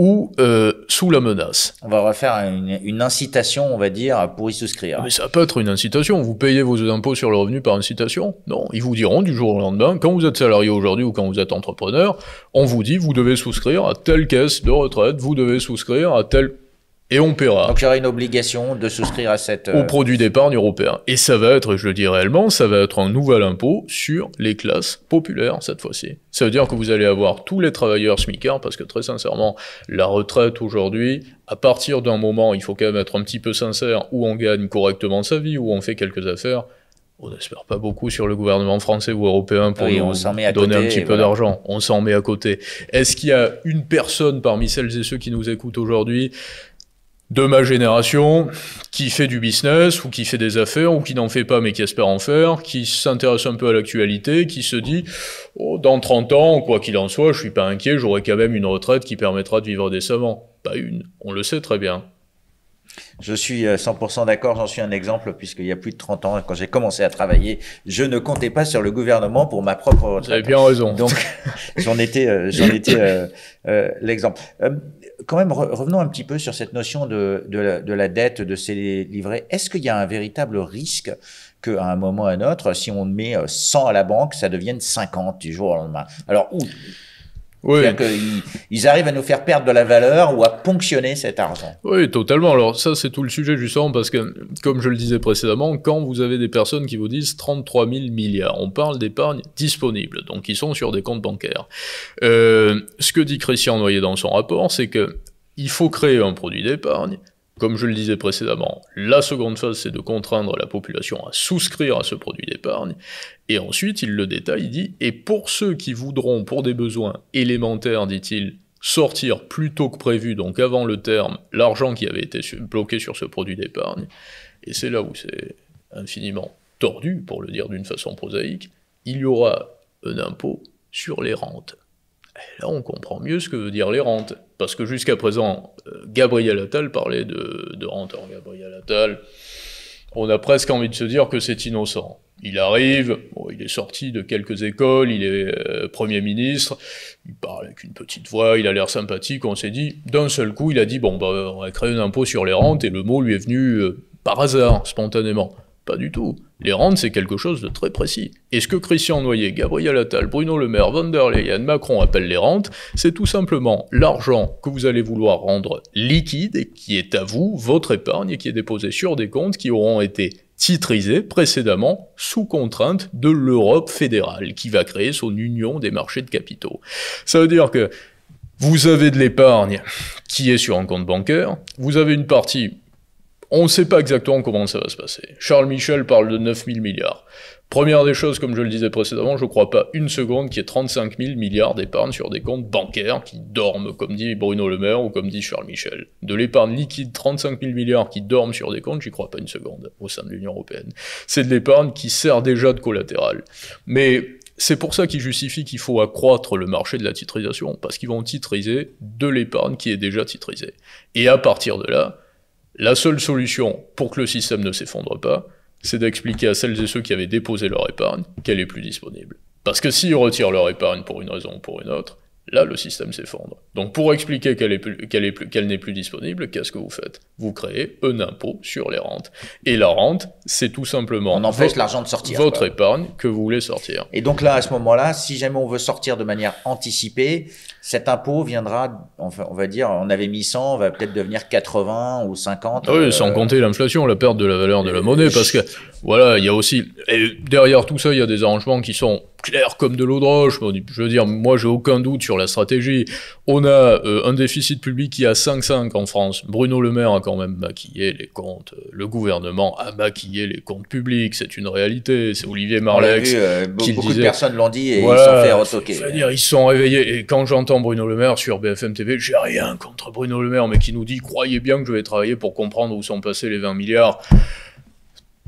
ou euh, sous la menace. On va refaire une, une, incitation, on va dire, pour y souscrire. Mais ça peut être une incitation. Vous payez vos impôts sur le revenu par incitation Non, ils vous diront du jour au lendemain, quand vous êtes salarié aujourd'hui ou quand vous êtes entrepreneur, on vous dit vous devez souscrire à telle caisse de retraite, vous devez souscrire à telle et on paiera. Donc il y aura une obligation de souscrire à cette... Au euh, produit d'épargne européen. Et ça va être, je le dis réellement, ça va être un nouvel impôt sur les classes populaires cette fois-ci. Ça veut dire que vous allez avoir tous les travailleurs smicards, parce que très sincèrement, la retraite aujourd'hui, à partir d'un moment, il faut quand même être un petit peu sincère, où on gagne correctement sa vie, où on fait quelques affaires, on n'espère pas beaucoup sur le gouvernement français ou européen pour nous donner un petit peu d'argent. On s'en met à côté. Est-ce qu'il y a une personne parmi celles et ceux qui nous écoutent aujourd'hui de ma génération qui fait du business ou qui fait des affaires ou qui n'en fait pas mais qui espère en faire, qui s'intéresse un peu à l'actualité, qui se dit oh, dans 30 ans, quoi qu'il en soit, je suis pas inquiet, j'aurai quand même une retraite qui permettra de vivre décemment. Pas une, on le sait très bien. Je suis 100% euh, d'accord, j'en suis un exemple, puisqu'il y a plus de 30 ans, quand j'ai commencé à travailler, je ne comptais pas sur le gouvernement pour ma propre retraite. Vous avez bien raison. Donc, j'en étais, euh, j'en étais euh, l'exemple quand même, revenons un petit peu sur cette notion de, de, la, de dette, de ces livrets. Est-ce qu'il y a un véritable risque qu'à un moment ou à un autre, si on met 100 euh, à la banque, ça devienne 50 du jour au lendemain Alors, où ils arrivent à nous faire perdre de la valeur ou à ponctionner cet argent. Oui, totalement. Alors ça, c'est tout le sujet justement parce que, comme je le disais précédemment, quand vous avez des personnes qui vous disent 33 000 milliards, on parle d'épargne disponible, donc ils sont sur des comptes bancaires. Euh, ce que dit Christian Noyer dans son rapport, c'est que il faut créer un produit d'épargne comme je le disais précédemment, la seconde phase, c'est de contraindre la population à souscrire à ce produit d'épargne. Et ensuite, il le détaille, il dit, et pour ceux qui voudront, pour des besoins élémentaires, dit-il, sortir plus tôt que prévu, donc avant le terme, l'argent qui avait été bloqué sur ce produit d'épargne, et c'est là où c'est infiniment tordu, pour le dire d'une façon prosaïque, il y aura un impôt sur les rentes. Et là, on comprend mieux ce que veut dire les rentes. Parce que jusqu'à présent, euh, Gabriel Attal parlait de, de Gabriel Attal. On a presque envie de se dire que c'est innocent. Il arrive, il est sorti de quelques écoles, il est euh, Premier ministre, il parle avec une petite voix, il a l'air sympathique, on s'est dit, d'un seul coup, il a dit, bon, bah, on va créer un impôt sur les rentes, et le mot lui est venu euh, par hasard, spontanément. Pas du tout. Les rentes, c'est quelque chose de très précis. Et ce que Christian Noyer, Gabriel Attal, Bruno Le Maire, Van der Macron appellent les rentes, c'est tout simplement l'argent que vous allez vouloir rendre liquide et qui est à vous, votre épargne, et qui est déposé sur des comptes qui auront été titrisés précédemment sous contrainte de l'Europe fédérale qui va créer son union des marchés de capitaux. Ça veut dire que vous avez de l'épargne qui est sur un compte bancaire, vous avez une partie on ne sait pas exactement comment ça va se passer. Charles Michel parle de 9 000 milliards. Première des choses, comme je le disais précédemment, je ne crois pas une seconde qu'il y ait 35 000 milliards d'épargne sur des comptes bancaires qui dorment, comme dit Bruno Le Maire ou comme dit Charles Michel. De l'épargne liquide, 35 000 milliards qui dorment sur des comptes, j'y crois pas une seconde au sein de l'Union Européenne. C'est de l'épargne qui sert déjà de collatéral. Mais c'est pour ça qu'il justifie qu'il faut accroître le marché de la titrisation, parce qu'ils vont titriser de l'épargne qui est déjà titrisée. Et à partir de là, la seule solution pour que le système ne s'effondre pas, c'est d'expliquer à celles et ceux qui avaient déposé leur épargne qu'elle est plus disponible. Parce que s'ils retirent leur épargne pour une raison ou pour une autre, là le système s'effondre. Donc pour expliquer qu'elle n'est plus, disponible, qu'est-ce que vous faites Vous créez un impôt sur les rentes. Et la rente, c'est tout simplement on l'argent de sortir. Votre épargne que vous voulez sortir. Et donc là, à ce moment-là, si jamais on veut sortir de manière anticipée, cet impôt viendra, on va dire, on avait mis 100, on va peut-être devenir 80 ou 50. Ah oui, euh, sans compter l'inflation, la perte de la valeur de la monnaie, parce que voilà, il y a aussi. derrière tout ça, il y a des arrangements qui sont clairs comme de l'eau de roche. Je veux dire, moi, j'ai aucun doute sur la stratégie. On a euh, un déficit public qui est à 5,5 en France. Bruno Le Maire a quand même maquillé les comptes. Le gouvernement a maquillé les comptes publics. C'est une réalité. C'est Olivier Marlex. Euh, beaucoup de personnes l'ont dit et ils ils sont fait C'est-à-dire, ils sont réveillés. Et quand j'entends Bruno Le Maire sur BFM TV, j'ai rien contre Bruno Le Maire, mais qui nous dit croyez bien que je vais travailler pour comprendre où sont passés les 20 milliards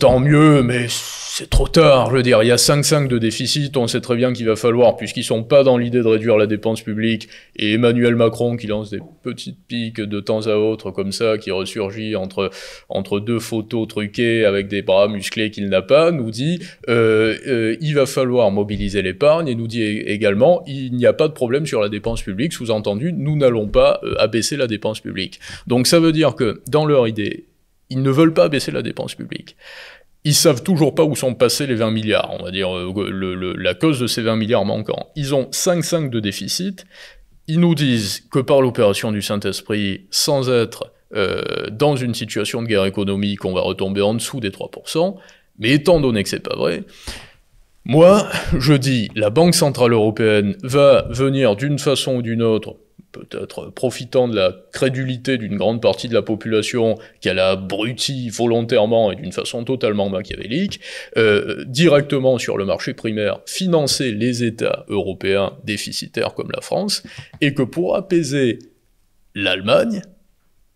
tant mieux, mais c'est trop tard. Je veux dire, il y a 5-5 de déficit, on sait très bien qu'il va falloir, puisqu'ils sont pas dans l'idée de réduire la dépense publique, et Emmanuel Macron qui lance des petites piques de temps à autre comme ça, qui ressurgit entre, entre deux photos truquées avec des bras musclés qu'il n'a pas, nous dit euh, euh il va falloir mobiliser l'épargne, et nous dit également il n'y a pas de problème sur la dépense publique, sous-entendu, nous n'allons pas euh, abaisser la dépense publique. Donc ça veut dire que dans leur idée, ils ne veulent pas baisser la dépense publique. Ils savent toujours pas où sont passés les 20 milliards, on va dire euh, la cause de ces 20 milliards manquants. Ils ont 5,5 de déficit. Ils nous disent que par l'opération du Saint-Esprit, sans être euh, dans une situation de guerre économique, on va retomber en dessous des 3%. Mais étant donné que c'est pas vrai, moi, je dis, la Banque Centrale Européenne va venir d'une façon ou d'une autre peut-être profitant de la crédulité d'une grande partie de la population qu'elle a abrutie volontairement et d'une façon totalement machiavélique, euh, directement sur le marché primaire, financer les États européens déficitaires comme la France, et que pour apaiser l'Allemagne,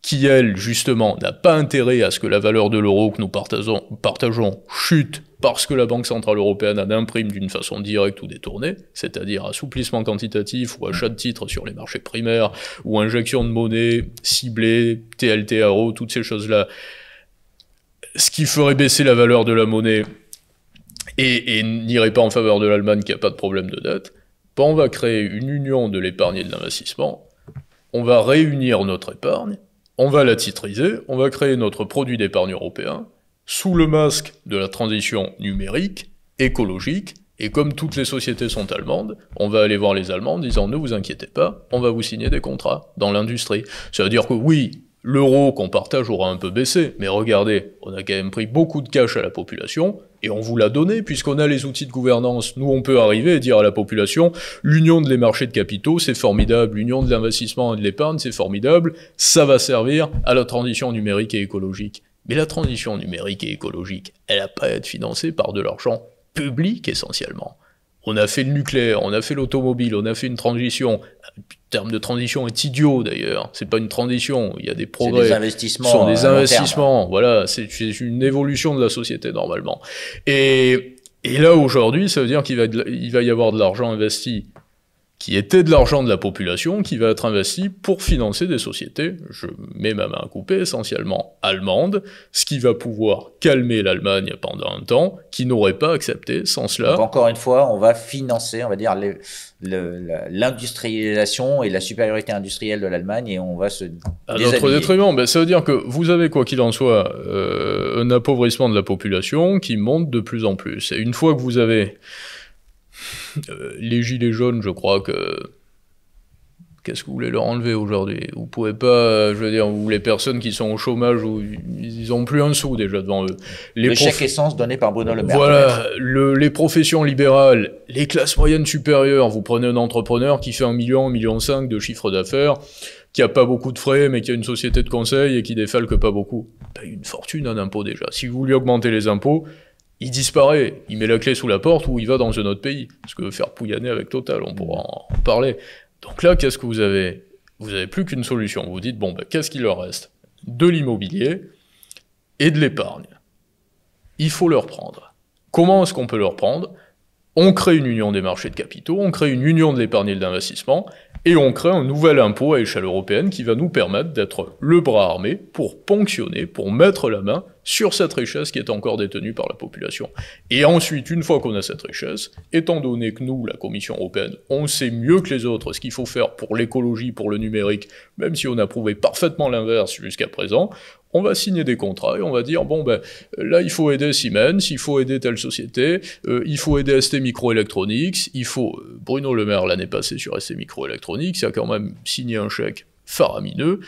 qui elle, justement, n'a pas intérêt à ce que la valeur de l'euro que nous partageons chute parce que la Banque Centrale Européenne en imprime d'une façon directe ou détournée, c'est-à-dire assouplissement quantitatif ou achat de titres sur les marchés primaires, ou injection de monnaie ciblée, TLTRO, toutes ces choses-là, ce qui ferait baisser la valeur de la monnaie et, n'irait pas en faveur de l'Allemagne qui n'a pas de problème de dette, ben, on va créer une union de l'épargne et de l'investissement, on va réunir notre épargne, on va la titriser, on va créer notre produit d'épargne européen, sous le masque de la transition numérique, écologique, et comme toutes les sociétés sont allemandes, on va aller voir les Allemands en disant ne vous inquiétez pas, on va vous signer des contrats dans l'industrie. cest à dire que oui, l'euro qu'on partage aura un peu baissé, mais regardez, on a quand même pris beaucoup de cash à la population, et on vous l'a donné, puisqu'on a les outils de gouvernance. Nous, on peut arriver et dire à la population, l'union de les marchés de capitaux, c'est formidable, l'union de l'investissement et de l'épargne, c'est formidable, ça va servir à la transition numérique et écologique. Mais la transition numérique et écologique, elle n'a pas à être financée par de l'argent public essentiellement. On a fait le nucléaire, on a fait l'automobile, on a fait une transition. Le terme de transition est idiot d'ailleurs. C'est pas une transition. Il y a des progrès. C'est des investissements. Ce euh, sont des investissements. Voilà. C'est une évolution de la société normalement. Et, là aujourd'hui, ça veut dire qu'il va, il va y avoir de l'argent investi qui était de l'argent de la population qui va être investi pour financer des sociétés, je mets ma main à couper, essentiellement allemandes, ce qui va pouvoir calmer l'Allemagne pendant un temps, qui n'aurait pas accepté sans cela. encore une fois, on va financer, on va dire, l'industrialisation et la supériorité industrielle de l'Allemagne et on va se... À notre détriment, ben, ça veut dire que vous avez, quoi qu'il en soit, euh, un appauvrissement de la population qui monte de plus en plus. Et une fois que vous avez... Euh, les gilets jaunes, je crois que qu'est-ce que vous voulez leur enlever aujourd'hui Vous pouvez pas, euh, je veux dire, ou les personnes qui sont au chômage, ou ils ont plus un sou déjà devant eux. Les le chèque essence donné par Bruno Le Maire. Voilà, les professions libérales, les classes moyennes supérieures, vous prenez un entrepreneur qui fait un million, un million cinq de chiffre d'affaires, qui a pas beaucoup de frais, mais qui a une société de conseil et qui défalque pas beaucoup. une fortune en impôts déjà. Si vous lui augmentez les impôts, il disparaît, il met la clé sous la porte ou il va dans un autre pays. Parce que faire pouillaner avec Total, on pourra en parler. Donc là, qu'est-ce que vous avez Vous n'avez plus qu'une solution. Vous vous dites, bon, ben, qu'est-ce qu'il leur reste De l'immobilier et de l'épargne. Il faut leur prendre. Comment est-ce qu'on peut leur prendre On crée une union des marchés de capitaux, on crée une union de l'épargne et de l'investissement, et on crée un nouvel impôt à échelle européenne qui va nous permettre d'être le bras armé pour ponctionner, pour mettre la main sur cette richesse qui est encore détenue par la population. Et ensuite, une fois qu'on a cette richesse, étant donné que nous, la Commission européenne, on sait mieux que les autres ce qu'il faut faire pour l'écologie, pour le numérique, même si on a prouvé parfaitement l'inverse jusqu'à présent, on va signer des contrats et on va dire, bon, ben, là, il faut aider Siemens, il faut aider telle société, euh, il faut aider ST Microelectronics, il faut... Euh, Bruno Le Maire, l'année passée, sur ST Microelectronics, a quand même signé un chèque faramineux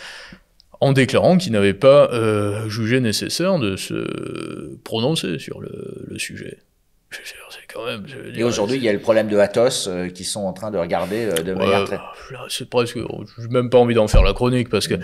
en déclarant qu'il n'avait pas euh, jugé nécessaire de se prononcer sur le, sujet. et aujourd'hui, il y a le problème de Atos qui sont en train de regarder de manière très. c'est presque. même pas envie d'en faire la chronique parce que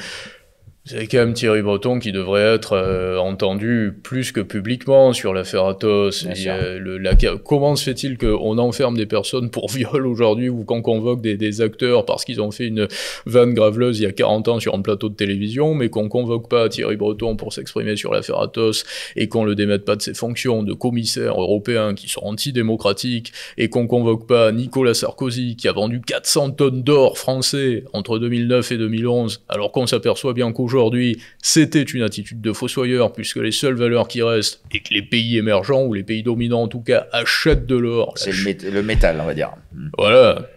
c'est quand même Thierry Breton qui devrait être euh, entendu plus que publiquement sur l'affaire Atos. la, euh, comment se fait-il qu'on enferme des personnes pour viol aujourd'hui ou qu'on convoque des, acteurs parce qu'ils ont fait une vanne graveleuse il y a 40 ans sur un plateau de télévision, mais qu'on convoque pas Thierry Breton pour s'exprimer sur l'affaire Atos et qu'on le démette pas de ses fonctions de commissaire européen qui sont antidémocratiques et qu'on convoque pas Nicolas Sarkozy qui a vendu 400 tonnes d'or français entre 2009 et 2011 alors qu'on s'aperçoit bien qu'aujourd'hui aujourd'hui, c'était une attitude de fossoyeur, puisque les seules valeurs qui restent, et que les pays émergents, ou les pays dominants en tout cas, achètent de l'or. C'est le, métal, on va dire. Hmm. Voilà,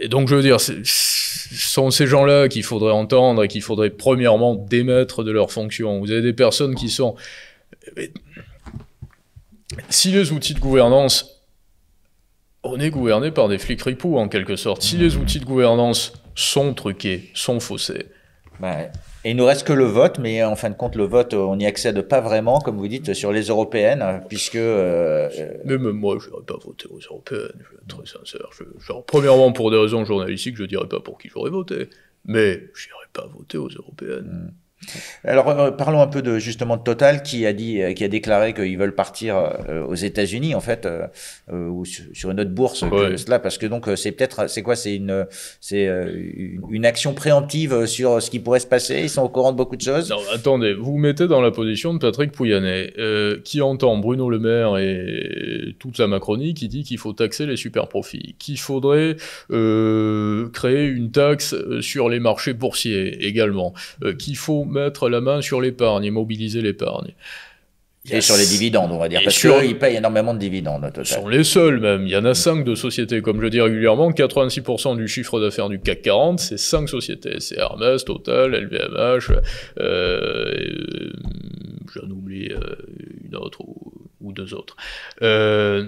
et donc, je veux dire, ce sont ces gens-là qu'il faudrait entendre et qu'il faudrait premièrement démettre de leurs fonctions. Vous avez des personnes qui sont... Si les outils de gouvernance... On est gouverné par des flics ripoux, en quelque sorte. Si les outils de gouvernance sont truqués, sont faussés, et il nous reste que le vote, mais en fin de compte, le vote, on n'y accède pas vraiment, comme vous dites, sur les européennes, puisque. Mais euh, même moi, je n'irai pas voter aux européennes, je vais être très sincère. premièrement, pour des raisons journalistiques, je ne dirais pas pour qui j'aurais voté, mais je n'irai pas voter aux européennes. Hmm. Alors euh, parlons un peu de justement de Total qui a dit, euh, qui a déclaré qu'ils veulent partir euh, aux États-Unis en fait euh, ou sur, une autre bourse que cela parce que donc c'est peut-être c'est quoi c'est une c'est une action préemptive sur ce qui pourrait se passer. Ils sont au courant de beaucoup de choses. Non, attendez, vous vous mettez dans la position de Patrick Pouyanné qui entend Bruno Le Maire et toute sa Macronie qui dit qu'il faut taxer les super profits, qu'il faudrait créer une taxe sur les marchés boursiers également, qu'il faut mettre la main sur l'épargne et mobiliser l'épargne. Et sur les dividendes, on va dire. parce qu'ils payent énormément de dividendes, Ils sont les seuls, même. Il y en a cinq de sociétés. Comme je dis régulièrement, 86% du chiffre d'affaires du CAC 40, c'est cinq sociétés. C'est Hermès, Total, LVMH, euh, euh, j'en oublie euh, une autre ou, deux autres. Euh,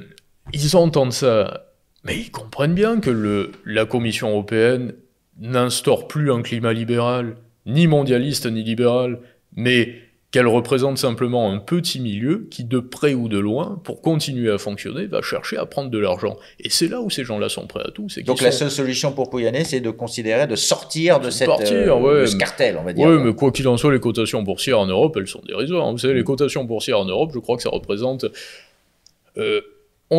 ils entendent ça, mais ils comprennent bien que le, la Commission européenne n'instaure plus un climat libéral ni mondialiste ni libéral, mais qu'elle représente simplement un petit milieu qui, de près ou de loin, pour continuer à fonctionner, va chercher à prendre de l'argent. Et c'est là où ces gens-là sont prêts à tout. Donc la seule solution pour Pouyanné, c'est de considérer de sortir de, cette, de ce cartel, on va dire. Oui, mais quoi qu'il en soit, les cotations boursières en Europe, elles sont dérisoires. Vous savez, les cotations boursières en Europe, je crois que ça représente... Euh,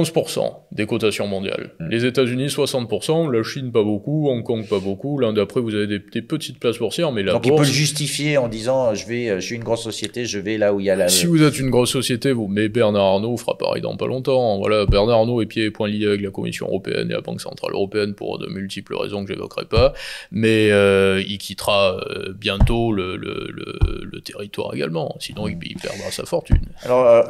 11% des cotations mondiales. Hmm. Les États-Unis, 60%, la Chine, pas beaucoup, Hong Kong, pas beaucoup. L'un d'après vous avez des, petites places boursières, mais la Donc, il peut le justifier en disant, euh, je vais, euh, je suis une grosse société, je vais là où il y a la... Si vous êtes une grosse société, vous... mais Bernard Arnault fera pareil dans pas longtemps. Voilà, Bernard Arnault est pieds et poings liés avec la Commission européenne et la Banque centrale européenne pour de multiples raisons que j'évoquerai pas, mais euh, il quittera bientôt le, le, le, territoire également, sinon il, perdra sa fortune. Alors,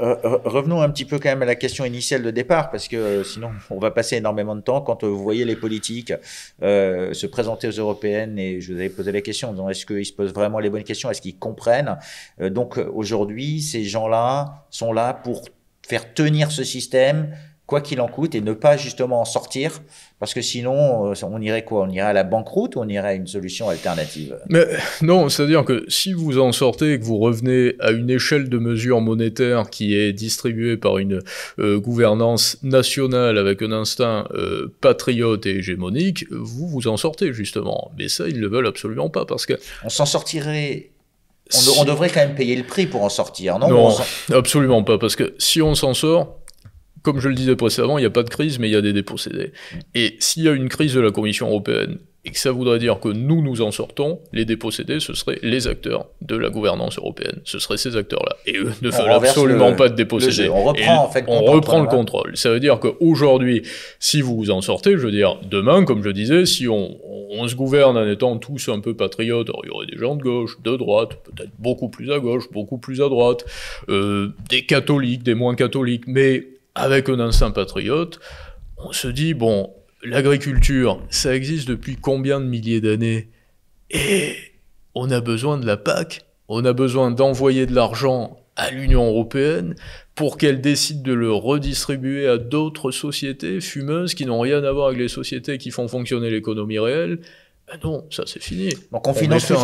revenons un petit peu quand même à la question initiale de départ parce que euh, sinon, on va passer énormément de temps quand euh, vous voyez les politiques euh, se présenter aux européennes. Et je vous avais posé la question non est-ce qu'ils se posent vraiment les bonnes questions Est-ce qu'ils comprennent Donc aujourd'hui, ces gens-là sont là pour faire tenir ce système quoi qu'il en coûte, et ne pas justement en sortir, parce que sinon, euh, on irait quoi On irait à la banqueroute ou on irait à une solution alternative Mais euh, non, c'est-à-dire que si vous en sortez et que vous revenez à une échelle de mesure monétaire qui est distribuée par une euh, gouvernance nationale avec un instinct patriote et hégémonique, vous vous en sortez justement. Mais ça, ils ne le veulent absolument pas, parce que... On s'en sortirait on, on, devrait quand même payer le prix pour en sortir, non Non, absolument pas, parce que si on s'en sort, comme je le disais précédemment, il n'y a pas de crise, mais il y a des dépossédés. Et s'il y a une crise de la Commission européenne et que ça voudrait dire que nous nous en sortons, les dépossédés, ce seraient les acteurs de la gouvernance européenne. Ce seraient ces acteurs-là. Et eux ne veulent absolument pas de dépossédés. On reprend, en fait, on reprend le contrôle. Ça veut dire qu'aujourd'hui, si vous vous en sortez, je veux dire, demain, comme je disais, si on, se gouverne en étant tous un peu patriotes, il y aurait des gens de gauche, de droite, peut-être beaucoup plus à gauche, beaucoup plus à droite, euh, des catholiques, des moins catholiques, mais avec un ancien patriote, on se dit, bon, l'agriculture, ça existe depuis combien de milliers d'années Et on a besoin de la PAC, on a besoin d'envoyer de l'argent à l'Union européenne pour qu'elle décide de le redistribuer à d'autres sociétés fumeuses qui n'ont rien à voir avec les sociétés qui font fonctionner l'économie réelle ah non, ça c'est fini. Donc on finance une,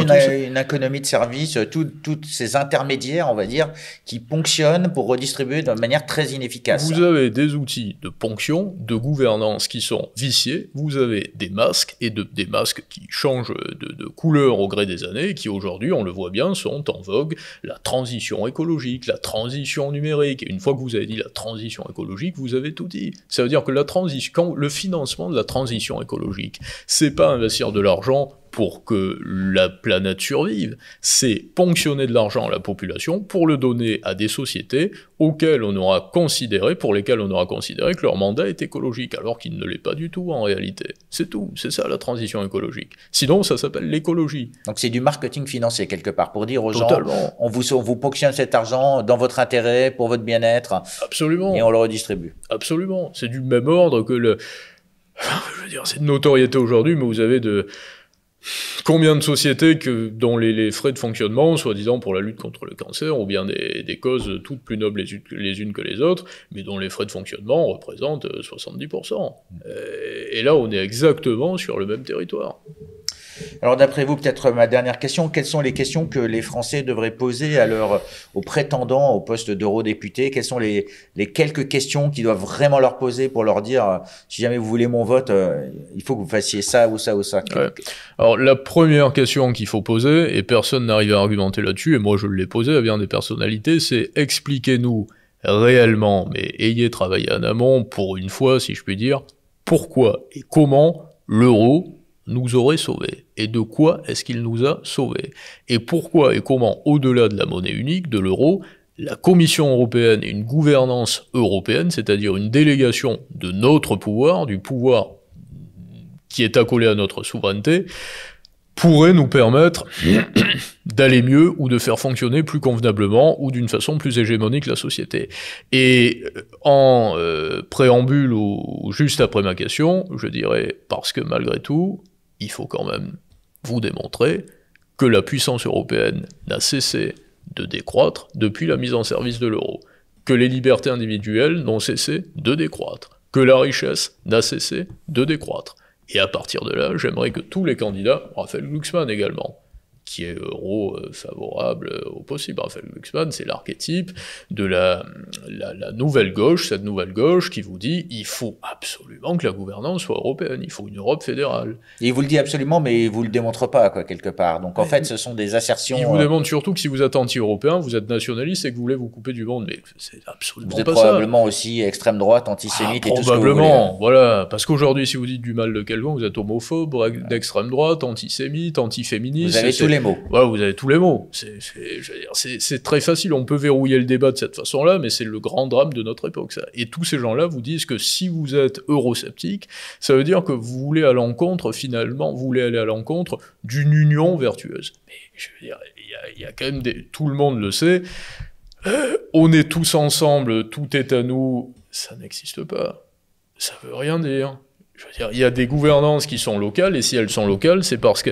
économie de service, euh, tous ces intermédiaires, on va dire, qui ponctionnent pour redistribuer de manière très inefficace. Vous avez des outils de ponction, de gouvernance qui sont viciés, vous avez des masques, et de, des masques qui changent de, couleur au gré des années, qui aujourd'hui, on le voit bien, sont en vogue, la transition écologique, la transition numérique. Et une fois que vous avez dit la transition écologique, vous avez tout dit. Ça veut dire que le financement de la transition écologique, c'est pas investir de l'argent l'argent pour que la planète survive, c'est ponctionner de l'argent à la population pour le donner à des sociétés auxquelles on aura considéré, pour lesquelles on aura considéré que leur mandat est écologique, alors qu'il ne l'est pas du tout en réalité. C'est tout, c'est ça la transition écologique. Sinon, ça s'appelle l'écologie. Donc c'est du marketing financier quelque part, pour dire aux gens, on vous, on vous ponctionne cet argent dans votre intérêt, pour votre bien-être. Absolument. Et on le redistribue. Absolument. C'est du même ordre que le je veux dire, c'est de notoriété aujourd'hui, mais vous avez de combien de sociétés dont les, frais de fonctionnement, soi-disant pour la lutte contre le cancer, ou bien des, causes toutes plus nobles les, unes que les autres, mais dont les frais de fonctionnement représentent 70%. Euh, mm. euh, et là, on est exactement sur le même territoire. Alors d'après vous, peut-être ma dernière question, quelles sont les questions que les Français devraient poser à leur aux prétendants au poste d'eurodéputé Quelles sont les, les quelques questions qu'ils doivent vraiment leur poser pour leur dire euh, si jamais vous voulez mon vote, euh, il faut que vous fassiez ça ou ça ou ça Alors la première question qu'il faut poser, et personne n'arrive à argumenter là-dessus, et moi je l'ai posée à bien des personnalités, c'est expliquez-nous réellement, mais ayez travaillé en amont pour une fois, si je puis dire, pourquoi et comment l'euro nous aurait sauvés Et de quoi est-ce qu'il nous a sauvés Et pourquoi et comment, au-delà de la monnaie unique, de l'euro, la Commission européenne et une gouvernance européenne, c'est-à-dire une délégation de notre pouvoir, du pouvoir qui est accolé à notre souveraineté, pourrait nous permettre d'aller mieux ou de faire fonctionner plus convenablement ou d'une façon plus hégémonique la société. Et euh, en euh, préambule ou juste après ma question, je dirais, parce que malgré tout, il faut quand même vous démontrer que la puissance européenne n'a cessé de décroître depuis la mise en service de l'euro, que les libertés individuelles n'ont cessé de décroître, que la richesse n'a cessé de décroître. Et à partir de là, j'aimerais que tous les candidats, Raphaël Glucksmann également, qui est euro euh, favorable euh, au possible. Raphaël Glucksmann, c'est l'archétype de la, la, nouvelle gauche, cette nouvelle gauche qui vous dit il faut absolument que la gouvernance soit européenne, il faut une Europe fédérale. il vous le dit absolument, mais il vous le démontre pas, quoi, quelque part. Donc en fait, ce sont des assertions. Il vous euh, démontre surtout que si vous êtes anti-européen, vous êtes nationaliste et que vous voulez vous couper du monde. Mais c'est absolument vous êtes probablement aussi extrême droite, antisémite et tout ce que ah, voilà. Parce qu'aujourd'hui, si vous dites du mal de quelqu'un, vous êtes homophobe, d'extrême droite, antisémite, antiféministe. les mots. vous avez tous les mots. C'est très facile. On peut verrouiller le débat de cette façon-là, mais c'est le grand drame de notre époque. Ça. Et tous ces gens-là vous disent que si vous êtes eurosceptique, ça veut dire que vous voulez à l'encontre, finalement, vous voulez aller à l'encontre d'une union vertueuse. Mais je veux dire, il y, a quand même des. Tout le monde le sait. Euh, on est tous ensemble, tout est à nous. Ça n'existe pas. Ça veut rien dire. dire, il y a des gouvernances qui sont locales, et si elles sont locales, c'est parce que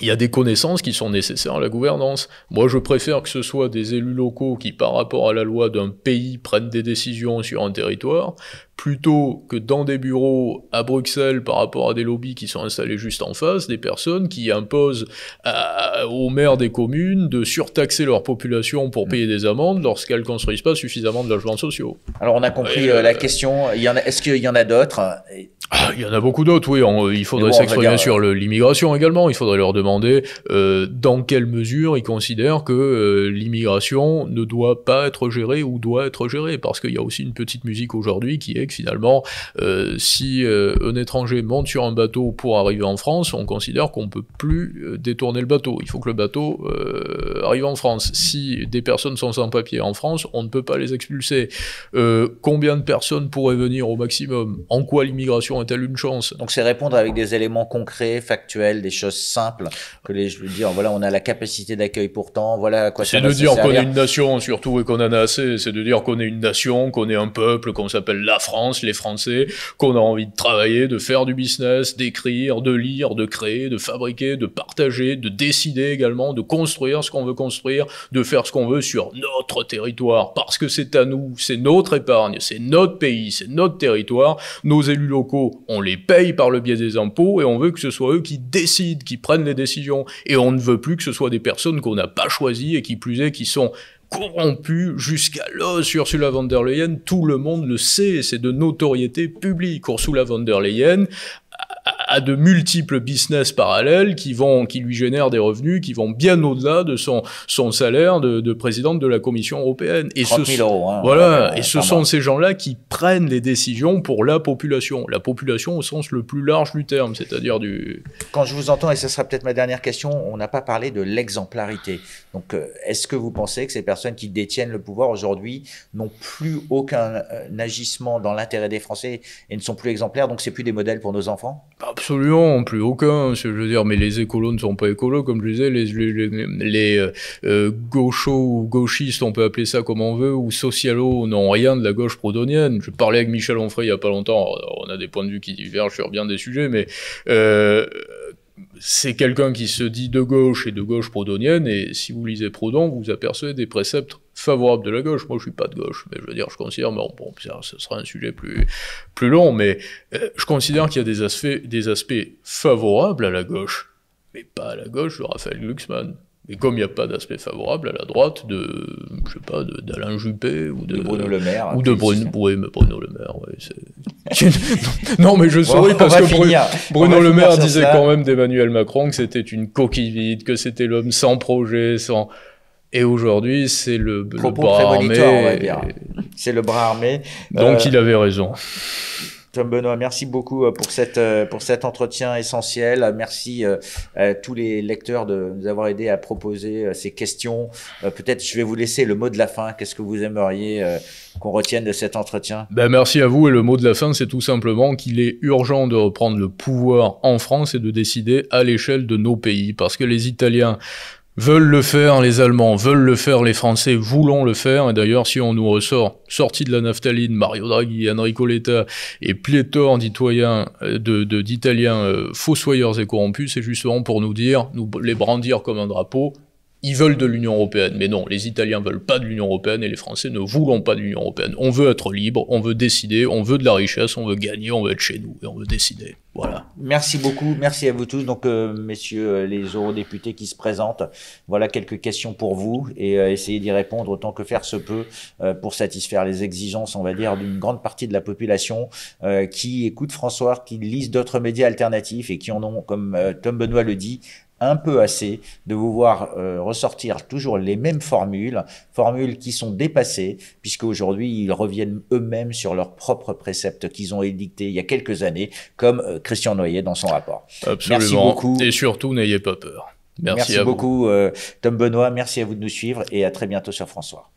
il y a des connaissances qui sont nécessaires à la gouvernance. Moi, je préfère que ce soit des élus locaux qui, par rapport à la loi d'un pays, prennent des décisions sur un territoire, plutôt que dans des bureaux à Bruxelles, par rapport à des lobbies qui sont installés juste en face, des personnes qui imposent aux maires des communes de surtaxer leur population pour mm. payer des amendes lorsqu'elles construisent pas suffisamment de logements sociaux. Alors, on a compris euh, la euh, question. Est-ce qu'il y en a, d'autres ah, Il y en a beaucoup d'autres, oui. il faudrait s'exprimer euh, sur l'immigration également. Il faudrait leur demander demander euh, dans quelle mesure ils considèrent que euh, l'immigration ne doit pas être gérée ou doit être gérée, parce qu'il y a aussi une petite musique aujourd'hui qui est que finalement, euh, si un étranger monte sur un bateau pour arriver en France, on considère qu'on ne peut plus détourner le bateau. Il faut que le bateau arrive en France. Si des personnes sont sans papier en France, on ne peut pas les expulser. combien de personnes pourraient venir au maximum En quoi l'immigration est-elle une chance Donc c'est répondre avec des éléments concrets, factuels, des choses simples je que les dire voilà, on a la capacité d'accueil pourtant, voilà à quoi ça C'est de dire qu'on est une nation surtout et qu'on en a assez, c'est de dire qu'on est une nation, qu'on est un peuple, qu'on s'appelle la France, les Français, qu'on a envie de travailler, de faire du business, d'écrire, de lire, de créer, de fabriquer, de partager, de décider également, de construire ce qu'on veut construire, de faire ce qu'on veut sur notre territoire, parce que c'est à nous, c'est notre épargne, c'est notre pays, c'est notre territoire, nos élus locaux, on les paye par le biais des impôts et on veut que ce soit eux qui décident, qui prennent les et on ne veut plus que ce soit des personnes qu'on n'a pas choisies et qui plus est, qui sont corrompues jusqu'à l'os Ursula von der Leyen, tout le monde le sait, c'est de notoriété publique. Ursula von der Leyen à de multiples business parallèles qui vont, qui lui génèrent des revenus qui vont bien au-delà de son, son salaire de, présidente de la Commission européenne. Et hein. voilà. et ce sont ces gens-là qui prennent les décisions pour la population. La population au sens le plus large du terme, c'est-à-dire du. Quand je vous entends, et ce sera peut-être ma dernière question, on n'a pas parlé de l'exemplarité. Donc, euh, est-ce que vous pensez que ces personnes qui détiennent le pouvoir aujourd'hui n'ont plus aucun euh, agissement dans l'intérêt des Français et ne sont plus exemplaires, donc c'est plus des modèles pour nos enfants bah, Absolument, plus aucun. Je veux dire, mais les écolos ne sont pas écolos, comme je disais. Les, les, les euh, euh, gauchos ou gauchistes, on peut appeler ça comme on veut, ou socialos n'ont rien de la gauche prodonienne. Je parlais avec Michel Onfray il y a pas longtemps. on a des points de vue qui divergent sur bien des sujets, mais euh, c'est quelqu'un qui se dit de gauche et de gauche proudhonienne, et si vous lisez Proudhon, vous, apercevez des préceptes favorables de la gauche. Moi, je suis pas de gauche, mais je veux dire, je considère, bon, bon ça, ce sera un sujet plus, long, mais euh, je considère qu'il y a des aspects, des aspects favorables à la gauche, mais pas à la gauche de Raphaël Glucksmann. Et comme il n'y a pas d'aspect favorable à la droite de, je sais pas, d'Alain Juppé ou de, de, Bruno Le Maire, ou de Bruno, Bruno Le Maire, non, mais je souris parce que Bruno Le Maire disait quand même d'Emmanuel Macron que c'était une coquille vide, que c'était l'homme sans projet, sans. Et aujourd'hui, c'est le, bras armé. C'est le bras armé. Donc euh, il avait raison. Benoît, merci beaucoup euh, pour cette euh, pour cet entretien essentiel. Merci euh, à tous les lecteurs de nous avoir aidés à proposer ces questions. Peut-être je vais vous laisser le mot de la fin. Qu'est-ce que vous aimeriez qu'on retienne de cet entretien ben, Merci à vous. Et le mot de la fin, c'est tout simplement qu'il est urgent de reprendre le pouvoir en France et de décider à l'échelle de nos pays. Parce que les Italiens veulent le faire les Allemands, veulent le faire les Français, voulons le faire. Et d'ailleurs, si on nous ressort sorti de la naphtaline, Mario Draghi, Enrico Letta et pléthore d'Italiens, euh, de, de, euh, fossoyeurs et corrompus, c'est justement pour nous dire, nous les brandir comme un drapeau, ils veulent de l'Union européenne, mais non, les Italiens veulent pas de l'Union européenne et les Français ne voulons pas de l'Union européenne. On veut être libre, on veut décider, on veut de la richesse, on veut gagner, on veut être chez nous et on veut décider. Voilà. Merci beaucoup, merci à vous tous. Donc, euh, messieurs euh, les eurodéputés qui se présentent, voilà quelques questions pour vous et euh, essayez d'y répondre autant que faire se peut pour satisfaire les exigences, on va dire, d'une grande partie de la population qui écoute François, qui lit d'autres médias alternatifs et qui en ont, comme Tom Benoît le dit, un peu assez de vous voir euh, ressortir toujours les mêmes formules, formules qui sont dépassées, puisque aujourd'hui ils reviennent eux-mêmes sur leurs propres préceptes qu'ils ont édictés il y a quelques années, comme euh, Christian Noyer dans son rapport. Absolument. Merci beaucoup. Et surtout, n'ayez pas peur. Merci, beaucoup, euh, Tom Benoît. Merci à vous de nous suivre et à très bientôt sur François.